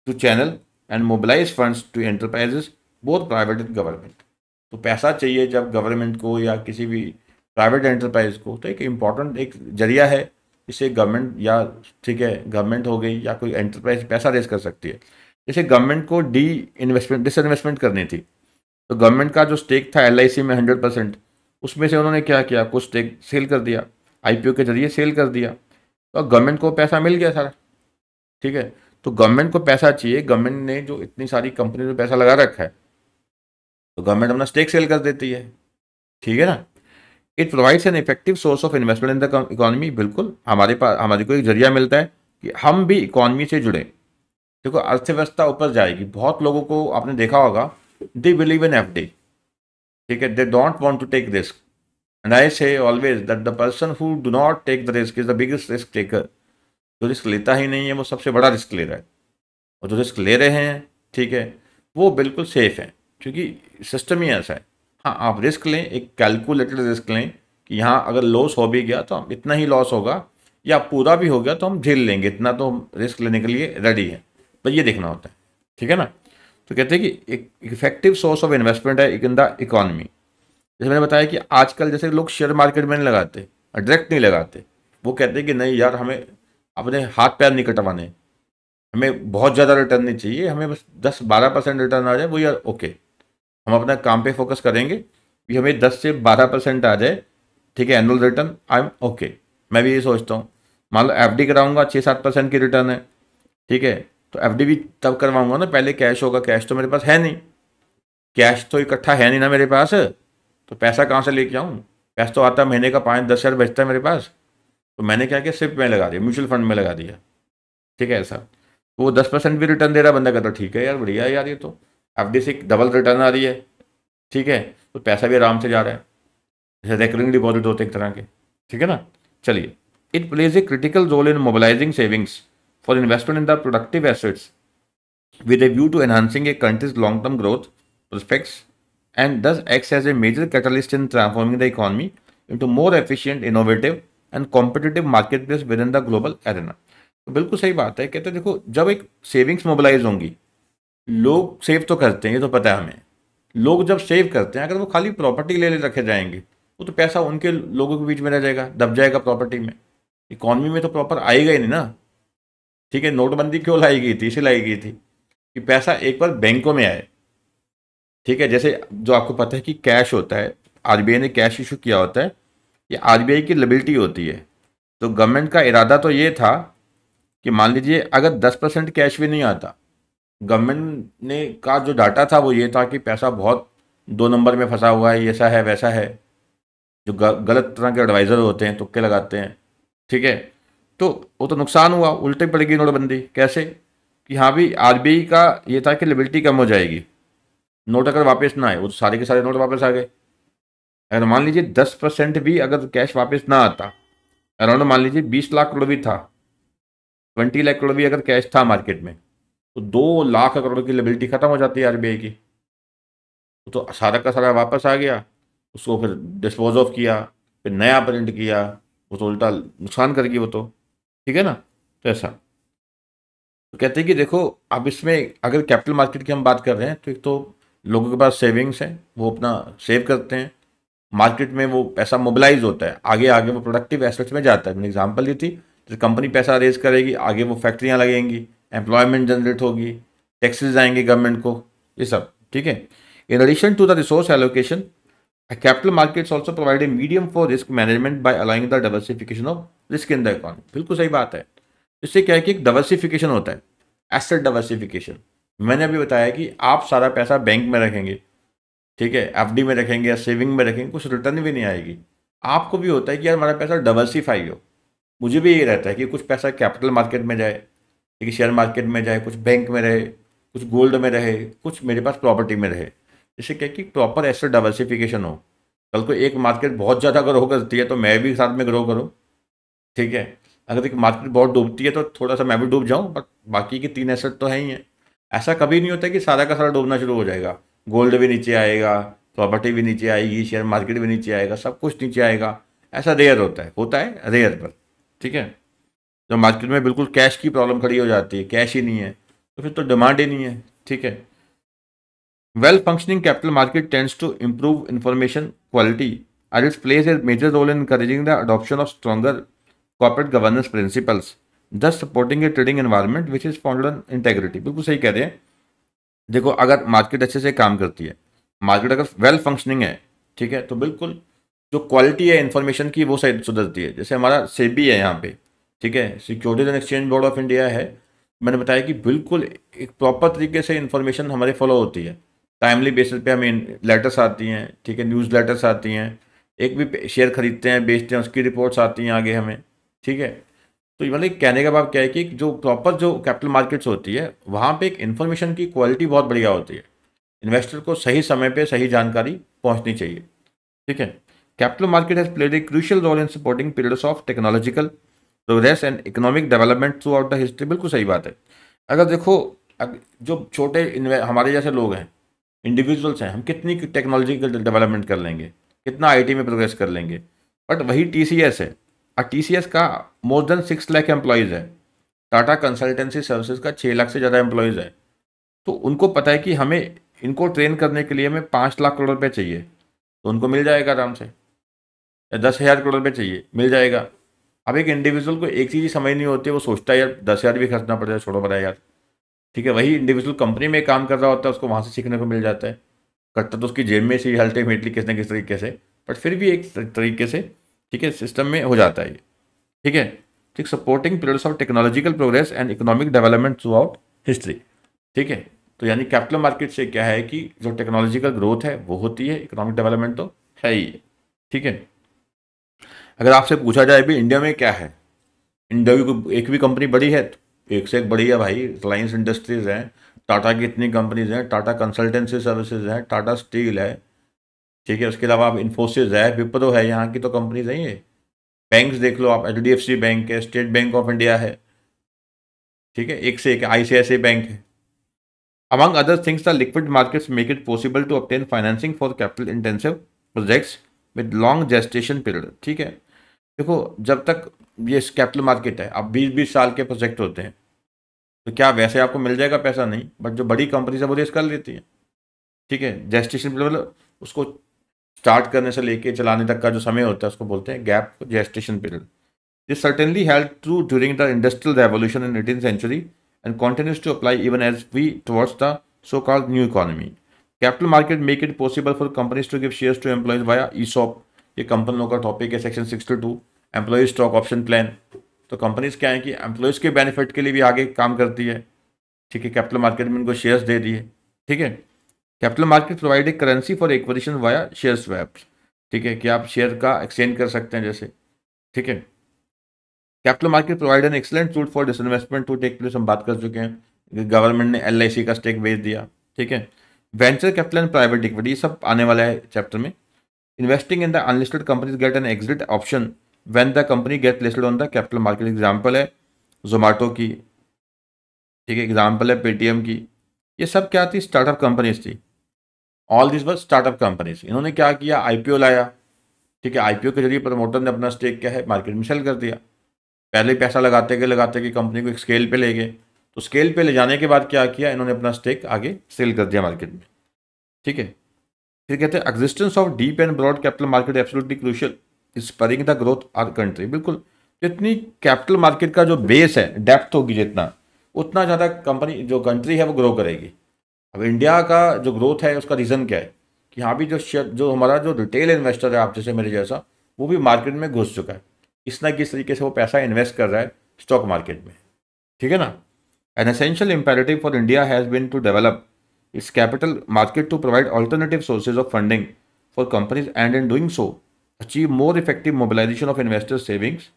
to channel and mobilise funds to enterprises both private and government तो पैसा चाहिए जब गवर्नमेंट को या किसी भी प्राइवेट एंटरप्राइज को तो एक इम्पॉर्टेंट एक जरिया है इससे गवर्नमेंट या ठीक है गवर्नमेंट हो गई या कोई एंटरप्राइज पैसा रेज कर सकती है जैसे गवर्नमेंट को डी इन्वेस्टमेंट इन्वेस्टमेंट करनी थी तो गवर्नमेंट का जो स्टेक था एल में हंड्रेड परसेंट उसमें से उन्होंने क्या किया कुछ स्टेक सेल कर दिया आई के जरिए सेल कर दिया तो गवर्नमेंट को पैसा मिल गया सारा ठीक है तो गवर्नमेंट को पैसा चाहिए गवर्नमेंट ने जो इतनी सारी कंपनी में पैसा लगा रखा है तो गवर्नमेंट अपना स्टेक सेल कर देती है ठीक है ना it provides an effective source of investment in the economy बिल्कुल हमारे पास हमारे को एक जरिया मिलता है कि हम भी इकोनॉमी से जुड़ें देखो अर्थव्यवस्था ऊपर जाएगी बहुत लोगों को आपने देखा होगा they believe in F D ठीक है they don't want to take risk and I say always that the person who do not take the risk is the biggest risk taker जो रिस्क लेता ही नहीं है वो सबसे बड़ा रिस्क ले रहा है और जो रिस्क ले रहे हैं ठीक है वो बिल्कुल सेफ है क्योंकि सिस्टम ही ऐसा है हाँ आप रिस्क लें एक कैलकुलेटेड रिस्क लें कि यहाँ अगर लॉस हो भी गया तो हम इतना ही लॉस होगा या पूरा भी हो गया तो हम झेल लेंगे इतना तो हम रिस्क लेने के लिए रेडी हैं तो ये देखना होता है ठीक है ना तो कहते हैं कि एक इफेक्टिव सोर्स ऑफ इन्वेस्टमेंट है इन द इकोनॉमी जैसे मैंने बताया कि आजकल जैसे लोग शेयर मार्केट में नहीं लगाते डायरेक्ट नहीं लगाते वो कहते हैं कि नहीं यार हमें अपने हाथ पैर नहीं कटवाने हमें बहुत ज़्यादा रिटर्न नहीं चाहिए हमें बस दस बारह परसेंट रिटर्न आ जाए वो यार ओके हम अपना काम पे फोकस करेंगे कि हमें दस से बारह परसेंट आ जाए ठीक है annual return I am okay मैं भी ये सोचता हूँ मान लो एफ डी कराऊंगा छः सात परसेंट की रिटर्न है ठीक है तो एफ डी भी तब करवाऊंगा ना पहले कैश होगा कैश तो मेरे पास है नहीं कैश तो इकट्ठा है नहीं ना मेरे पास तो पैसा कहाँ से लेके आऊँ कैश तो आता महीने का पाँच दस हज़ार बचता है मेरे पास तो मैंने क्या किया सिर्फ में लगा दिया म्यूचुअल फंड में लगा दिया ठीक है ऐसा वो दस परसेंट भी रिटर्न दे रहा बंदा कहता ठीक है यार बढ़िया यार ये तो एफ डी से डबल रिटर्न आ रही है ठीक है तो पैसा भी आराम से जा रहा है जैसे रेकरिंग डिपॉजिट होते एक तरह के ठीक है ना चलिए it plays a critical role in mobilising savings for investment in the productive assets with a view to enhancing a country's long term growth prospects and thus acts as a major catalyst in transforming the economy into more efficient, innovative and competitive market place within the global arena तो बिल्कुल सही बात है कहते हैं देखो जब एक सेविंग्स मोबिलाइज होंगी लोग सेव तो करते हैं ये तो पता है हमें लोग जब सेव करते हैं अगर वो खाली प्रॉपर्टी ले ले रखे जाएंगे वो तो पैसा उनके लोगों के बीच में रह जाएगा दब जाएगा प्रॉपर्टी में इकॉनमी में तो प्रॉपर आएगा ही नहीं ना ठीक है नोटबंदी क्यों लाई गई थी इसे लाई गई थी कि पैसा एक बार बैंकों में आए ठीक है जैसे जो आपको पता है कि कैश होता है आर ने कैश इशू किया होता है ये आर की लिबिलिटी होती है तो गवर्नमेंट का इरादा तो ये था कि मान लीजिए अगर दस परसेंट कैश भी नहीं आता गवर्नमेंट ने का जो डाटा था वो ये था कि पैसा बहुत दो नंबर में फंसा हुआ है ऐसा है वैसा है जो गलत तरह के एडवाइज़र होते हैं तुक्के लगाते हैं ठीक है तो वो तो नुकसान हुआ उल्टे पड़ेगी नोटबंदी कैसे कि हाँ भी आर का ये था कि लिबिलिटी कम हो जाएगी नोट अगर वापस ना आए वो तो सारे के सारे नोट वापस आ गए अगर मान लीजिए दस परसेंट भी अगर कैश वापस ना आता अराउंड मान लीजिए बीस लाख करोड़ भी था ट्वेंटी लाख करोड़ भी अगर कैश था मार्केट में तो दो लाख करोड़ की लिबिलिटी खत्म हो जाती है आर की तो सारा का सारा वापस आ गया उसको फिर डिस्पोज ऑफ किया फिर नया प्रिंट किया वो तो उल्टा नुकसान करेगी वो तो ठीक है ना तो ऐसा तो कहते हैं कि देखो अब इसमें अगर कैपिटल मार्केट की हम बात कर रहे हैं तो एक तो लोगों के पास सेविंग्स हैं वो अपना सेव करते हैं मार्केट में वो पैसा मोबिलाइज होता है आगे आगे वो प्रोडक्टिव एसेट्स में जाता है मैंने एग्जाम्पल दी थी तो कंपनी पैसा रेज करेगी आगे वो फैक्ट्रियाँ लगेंगी एम्प्लॉयमेंट जनरेट होगी टैक्सेस आएंगे गवर्नमेंट को ये सब ठीक है in addition to the resource allocation Capital markets also provide a medium for risk management by allowing the diversification of risk in the economy. बिल्कुल सही बात है इससे क्या है कि एक डाइवर्सिफिकेशन होता है एसेट डाइवर्सिफिकेशन मैंने अभी बताया कि आप सारा पैसा बैंक में रखेंगे ठीक है एफ में रखेंगे या सेविंग में रखेंगे कुछ रिटर्न भी नहीं आएगी आपको भी होता है कि यार हमारा पैसा डाइवर्सिफाई हो मुझे भी यही रहता है कि कुछ पैसा कैपिटल मार्केट में जाए ठीक है शेयर मार्केट में जाए कुछ बैंक में रहे कुछ गोल्ड में रहे कुछ मेरे पास प्रॉपर्टी में रहे इसे क्या कि प्रॉपर एसेट डाइवर्सिफिकेशन हो कल को एक मार्केट बहुत ज़्यादा ग्रो करती है तो मैं भी साथ में ग्रो करूँ ठीक है अगर एक मार्केट बहुत डूबती है तो थोड़ा सा मैं भी डूब जाऊँ बट बाकी के तीन एसेट तो है ही हैं ऐसा कभी नहीं होता कि सारा का सारा डूबना शुरू हो जाएगा गोल्ड भी नीचे आएगा प्रॉपर्टी भी नीचे आएगी शेयर मार्केट भी नीचे आएगा सब कुछ नीचे आएगा ऐसा रेयर होता है होता है रेयर पर ठीक है तो मार्केट में बिल्कुल कैश की प्रॉब्लम खड़ी हो जाती है कैश ही नहीं है तो फिर तो डिमांड ही नहीं है ठीक है Well functioning capital market tends to improve information quality as it plays a major role in encouraging the adoption of stronger corporate governance principles, thus supporting a trading environment which is founded on integrity. बिल्कुल सही कह रहे हैं देखो अगर market अच्छे से काम करती है मार्केट अगर वेल well फंक्शनिंग है ठीक है तो बिल्कुल जो क्वालिटी है इन्फॉर्मेशन की वो साइड सुधरती है जैसे हमारा सेबी है यहाँ पे ठीक है securities and exchange board of India है मैंने बताया कि बिल्कुल एक प्रॉपर तरीके से इन्फॉर्मेशन हमारी फॉलो होती है टाइमली बेसिस पे हमें लेटर्स आती हैं ठीक है न्यूज़ लेटर्स आती हैं एक भी शेयर खरीदते हैं बेचते हैं उसकी रिपोर्ट्स आती हैं आगे हमें ठीक है तो मतलब कहने का भाव क्या है कि जो प्रॉपर जो कैपिटल मार्केट्स होती है वहाँ पे एक इन्फॉर्मेशन की क्वालिटी बहुत बढ़िया होती है इन्वेस्टर को सही समय पे सही जानकारी पहुँचनी चाहिए ठीक है capital market has played a crucial role in supporting periods of technological progress and economic development throughout the history बिल्कुल सही बात है अगर देखो जो छोटे हमारे जैसे लोग हैं इंडिविजुअल्स हैं हम कितनी टेक्नोलॉजिकल डेवलपमेंट कर लेंगे कितना आईटी में प्रोग्रेस कर लेंगे बट वही टीसीएस है और टीसीएस का more than six lakh employees है टाटा कंसल्टेंसी सर्विसेज का छः लाख से ज़्यादा एम्प्लॉयज़ है तो उनको पता है कि हमें इनको ट्रेन करने के लिए हमें पाँच लाख करोड़ रुपये चाहिए तो उनको मिल जाएगा आराम से या दस हज़ार करोड़ रुपये चाहिए मिल जाएगा अब एक इंडिविजुअल को एक चीज़ समझ नहीं होती वो सोचता है यार दस हज़ार भी खर्चना पड़ जाए छोड़ो बड़ा यार ठीक है वही इंडिविजुअल कंपनी में काम कर रहा होता है उसको वहाँ से सीखने को मिल जाता है करता तो उसकी जेब में से ही अल्टीमेटली किस न किस तरीके से बट फिर भी एक तरीके से ठीक है सिस्टम में हो जाता है ये ठीक है ठीक supporting periods of technological progress and economic development throughout history ठीक है तो यानी कैपिटल मार्केट से क्या है कि जो टेक्नोलॉजिकल ग्रोथ है वो होती है इकोनॉमिक डेवलपमेंट तो है ही ठीक है अगर आपसे पूछा जाए भी इंडिया में क्या है इंडिया की एक भी कंपनी बड़ी है तो एक से एक बढ़िया भाई रिलायंस इंडस्ट्रीज़ हैं टाटा की इतनी कंपनीज हैं टाटा कंसल्टेंसी सर्विसेज हैं टाटा स्टील है ठीक है उसके अलावा आप इन्फोसिस है विप्रो तो है यहाँ की तो कंपनीज हैं ये बैंक्स देख लो आप एच बैंक है स्टेट बैंक ऑफ इंडिया है ठीक है एक से एक आई बैंक है among other things the liquid markets make it possible to obtain financing for capital intensive projects with long gestation period ठीक है देखो जब तक ये कैपिटल मार्केट है आप बीस बीस साल के प्रोजेक्ट होते हैं तो क्या वैसे आपको मिल जाएगा पैसा नहीं बट जो बड़ी कंपनीज है वो रेस कर लेती हैं ठीक है जेस्टेशन पीरियड मतलब उसको स्टार्ट करने से लेके चलाने तक का जो समय होता है उसको बोलते हैं gap gestation period this certainly help true during the industrial revolution in eighteen century and continues to apply even as we towards the so called new economy capital market make it possible for companies to give share to employees via ESOP ये कंपनियों का topic है section sixty two employees stock option plan तो companies क्या है कि employees के benefit के लिए भी आगे काम करती है ठीक है कैपिटल मार्केट में उनको शेयर्स दे दिए ठीक है capital market provide a currency for acquisition via share swaps ठीक है कि आप शेयर का एक्सचेंज कर सकते हैं जैसे ठीक है capital market provide an excellent tool for disinvestment to take place हम बात कर चुके हैं गवर्नमेंट ने एल का स्टेक बेच दिया ठीक है venture capital and private equity सब आने वाला है चैप्टर में investing in the unlisted companies get an exit option when the company get listed on the capital market example है जोमेटो की ठीक है एग्जाम्पल है पेटीएम की ये सब क्या थी स्टार्टअप कंपनीज थी all this were startup companies इन्होंने क्या किया आईपीओ लाया ठीक है आईपीओ के जरिए प्रमोटर ने अपना स्टेक क्या है मार्केट में सेल कर दिया पहले पैसा लगाते गए लगाते गए कंपनी को एक स्केल पे ले गए तो स्केल पे ले जाने के बाद क्या किया इन्होंने अपना स्टेक आगे सेल कर दिया मार्केट में ठीक है फिर कहते हैं existence of deep and broad capital market absolutely crucial spurring the growth our country बिल्कुल जितनी कैपिटल मार्केट का जो बेस है डेप्थ होगी जितना उतना ज़्यादा कंपनी जो कंट्री है वो ग्रो करेगी अब इंडिया का जो ग्रोथ है उसका रीज़न क्या है कि यहाँ भी जो शेयर जो हमारा जो रिटेल इन्वेस्टर है आप जैसे मेरे जैसा वो भी मार्केट में घुस चुका है किस ना किस तरीके से वो पैसा इन्वेस्ट कर रहा है स्टॉक मार्केट में ठीक है ना an essential imperative for India has been to develop its capital market to provide alternative sources of funding for companies and in doing so achieve more effective mobilisation of investor savings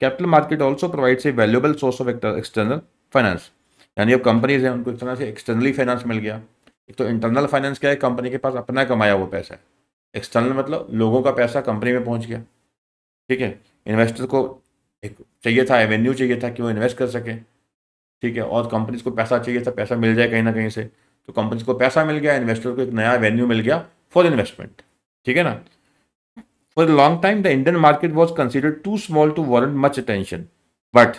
capital market also provides a valuable source of external finance यानी अब companies हैं उनको इस तरह से externally finance मिल गया एक तो इंटरनल फाइनेंस क्या है कंपनी के पास अपना कमाया हुआ पैसा है एक्सटर्नल मतलब लोगों का पैसा कंपनी में पहुंच गया ठीक है इन्वेस्टर को एक चाहिए था एवेन्यू चाहिए था कि वो इन्वेस्ट कर सके ठीक है और कंपनीज को पैसा चाहिए था पैसा मिल जाए कहीं ना कहीं से तो कंपनीज को पैसा मिल गया इन्वेस्टर को एक नया एवेन्यू मिल गया फॉर इन्वेस्टमेंट ठीक है ना for a long time the indian market was considered too small to warrant much attention but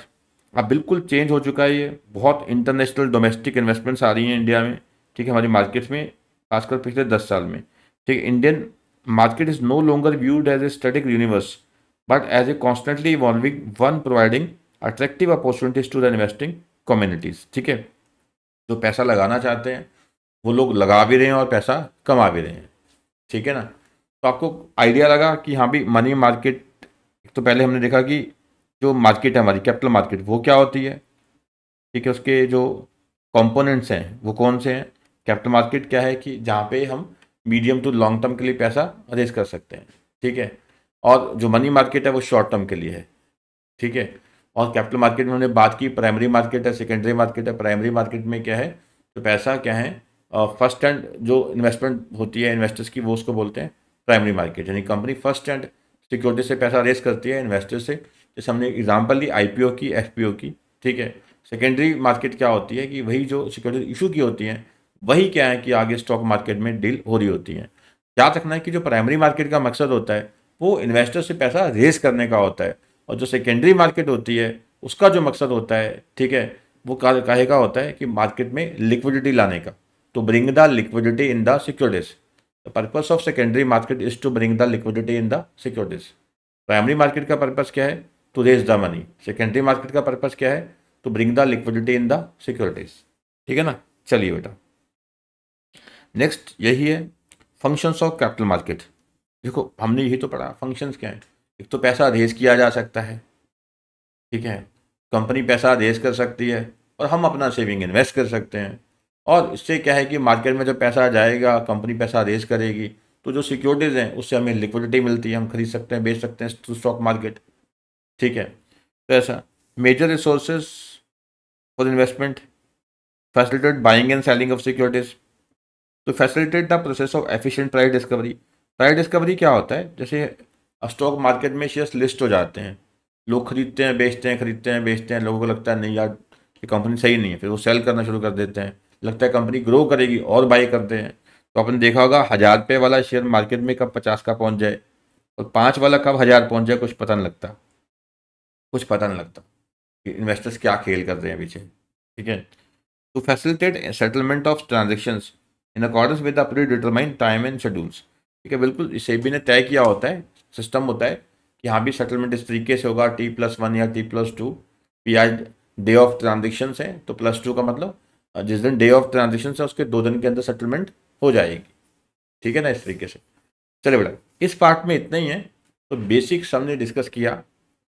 अब बिल्कुल चेंज हो चुका है ये बहुत इंटरनेशनल डोमेस्टिक इन्वेस्टमेंट्स आ रही हैं इंडिया में ठीक है हमारी मार्केट्स में खासकर पिछले दस साल में ठीक है Indian market is no longer viewed as a static universe but as a constantly evolving one providing attractive opportunities to the investing communities ठीक है जो पैसा लगाना चाहते हैं वो लोग लगा भी रहे हैं और पैसा कमा भी रहे हैं ठीक है ना तो आपको आइडिया लगा कि हाँ भी मनी मार्केट तो पहले हमने देखा कि जो मार्केट है हमारी कैपिटल मार्केट वो क्या होती है ठीक है उसके जो कंपोनेंट्स हैं वो कौन से हैं कैपिटल मार्केट क्या है कि जहाँ पे हम मीडियम टू लॉन्ग टर्म के लिए पैसा रेज कर सकते हैं ठीक है और जो मनी मार्केट है वो शॉर्ट टर्म के लिए है ठीक है और कैपिटल मार्केट में हमने बात की प्राइमरी मार्केट है सेकेंडरी मार्केट है प्राइमरी मार्केट में क्या है तो पैसा क्या है फर्स्ट हैंड जो इन्वेस्टमेंट होती है इन्वेस्टर्स की वो उसको बोलते हैं प्राइमरी मार्केट यानी कंपनी फर्स्ट एंड सिक्योरिटी से पैसा रेस करती है इन्वेस्टर से जैसे हमने एग्जाम्पल ली आई की एफ की ठीक है सेकेंडरी मार्केट क्या होती है कि वही जो सिक्योरिटी इशू की होती हैं वही क्या है कि आगे स्टॉक मार्केट में डील हो रही होती हैं याद रखना है कि जो प्राइमरी मार्केट का मकसद होता है वो इन्वेस्टर से पैसा रेस करने का होता है और जो सेकेंडरी मार्केट होती है उसका जो मकसद होता है ठीक है वो कहे का होता है कि मार्केट में लिक्विडिटी लाने का तो bring the liquidity in the securities the purpose of secondary market is to bring the liquidity in the securities primary market का पर्पज क्या है to raise the money secondary market का पर्पज क्या है to bring the liquidity in the securities ठीक है ना चलिए बेटा नेक्स्ट यही है फंक्शंस ऑफ कैपिटल मार्केट देखो हमने यही तो पढ़ा फंक्शंस क्या है एक तो पैसा रेज किया जा सकता है ठीक है कंपनी पैसा रेज कर सकती है और हम अपना सेविंग इन्वेस्ट कर सकते हैं और इससे क्या है कि मार्केट में जब पैसा जाएगा कंपनी पैसा रेज करेगी तो जो सिक्योरिटीज़ हैं उससे हमें लिक्विडिटी मिलती है हम खरीद सकते हैं बेच सकते हैं स्टॉक मार्केट ठीक है तो ऐसा major resources for investment facilitated buying and selling of securities तो facilitated the process of efficient price discovery price discovery क्या होता है जैसे स्टॉक मार्केट में शेयर्स लिस्ट हो जाते हैं लोग खरीदते हैं बेचते हैं खरीदते हैं बेचते हैं लोगों को लगता है नहीं यार ये कंपनी सही नहीं है फिर वो सेल करना शुरू कर देते हैं लगता है कंपनी ग्रो करेगी और बाई करते हैं तो आपने देखा होगा हज़ार रुपये वाला शेयर मार्केट में कब पचास का पहुंच जाए और पाँच वाला कब हज़ार पहुंच जाए कुछ पता नहीं लगता कुछ पता नहीं लगता कि इन्वेस्टर्स क्या खेल कर रहे हैं पीछे ठीक है to facilitate settlement of transaction in accordance with अपनी डिटरमाइन टाइम एंड शेड्यूल्स ठीक है बिल्कुल इसे भी ने तय किया होता है सिस्टम होता है कि हाँ भी सेटलमेंट इस तरीके से होगा टी प्लस वन या टी प्लस टू पी आज डे ऑफ ट्रांजेक्शन है तो प्लस टू का मतलब जिस दिन डे ऑफ ट्रांजेक्शन है उसके दो दिन के अंदर सेटलमेंट हो जाएगी ठीक है ना इस तरीके से चले बेटा इस पार्ट में इतना ही है तो बेसिक्स हमने डिस्कस किया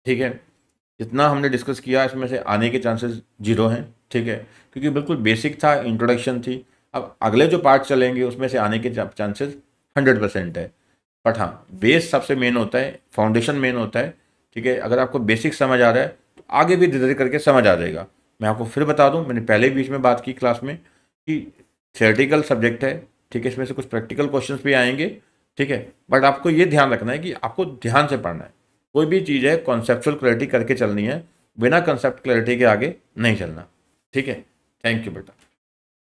ठीक है जितना हमने डिस्कस किया इसमें से आने के चांसेस जीरो हैं ठीक है क्योंकि बिल्कुल बेसिक था इंट्रोडक्शन थी अब अगले जो पार्ट चलेंगे उसमें से आने के चांसेस हंड्रेड परसेंट है बट हाँ बेस सबसे मेन होता है फाउंडेशन मेन होता है ठीक है अगर आपको बेसिक समझ आ रहा है तो आगे भी धीरे धीरे करके समझ आ जाएगा मैं आपको फिर बता दूं मैंने पहले बीच में बात की क्लास में कि थियोरटिकल सब्जेक्ट है ठीक है इसमें से कुछ प्रैक्टिकल क्वेश्चन भी आएंगे ठीक है बट आपको ये ध्यान रखना है कि आपको ध्यान से पढ़ना है कोई भी चीज़ है कॉन्सेप्चुअल क्लैरिटी करके चलनी है बिना कंसेप्ट क्लैरिटी के आगे नहीं चलना ठीक है थैंक यू बेटा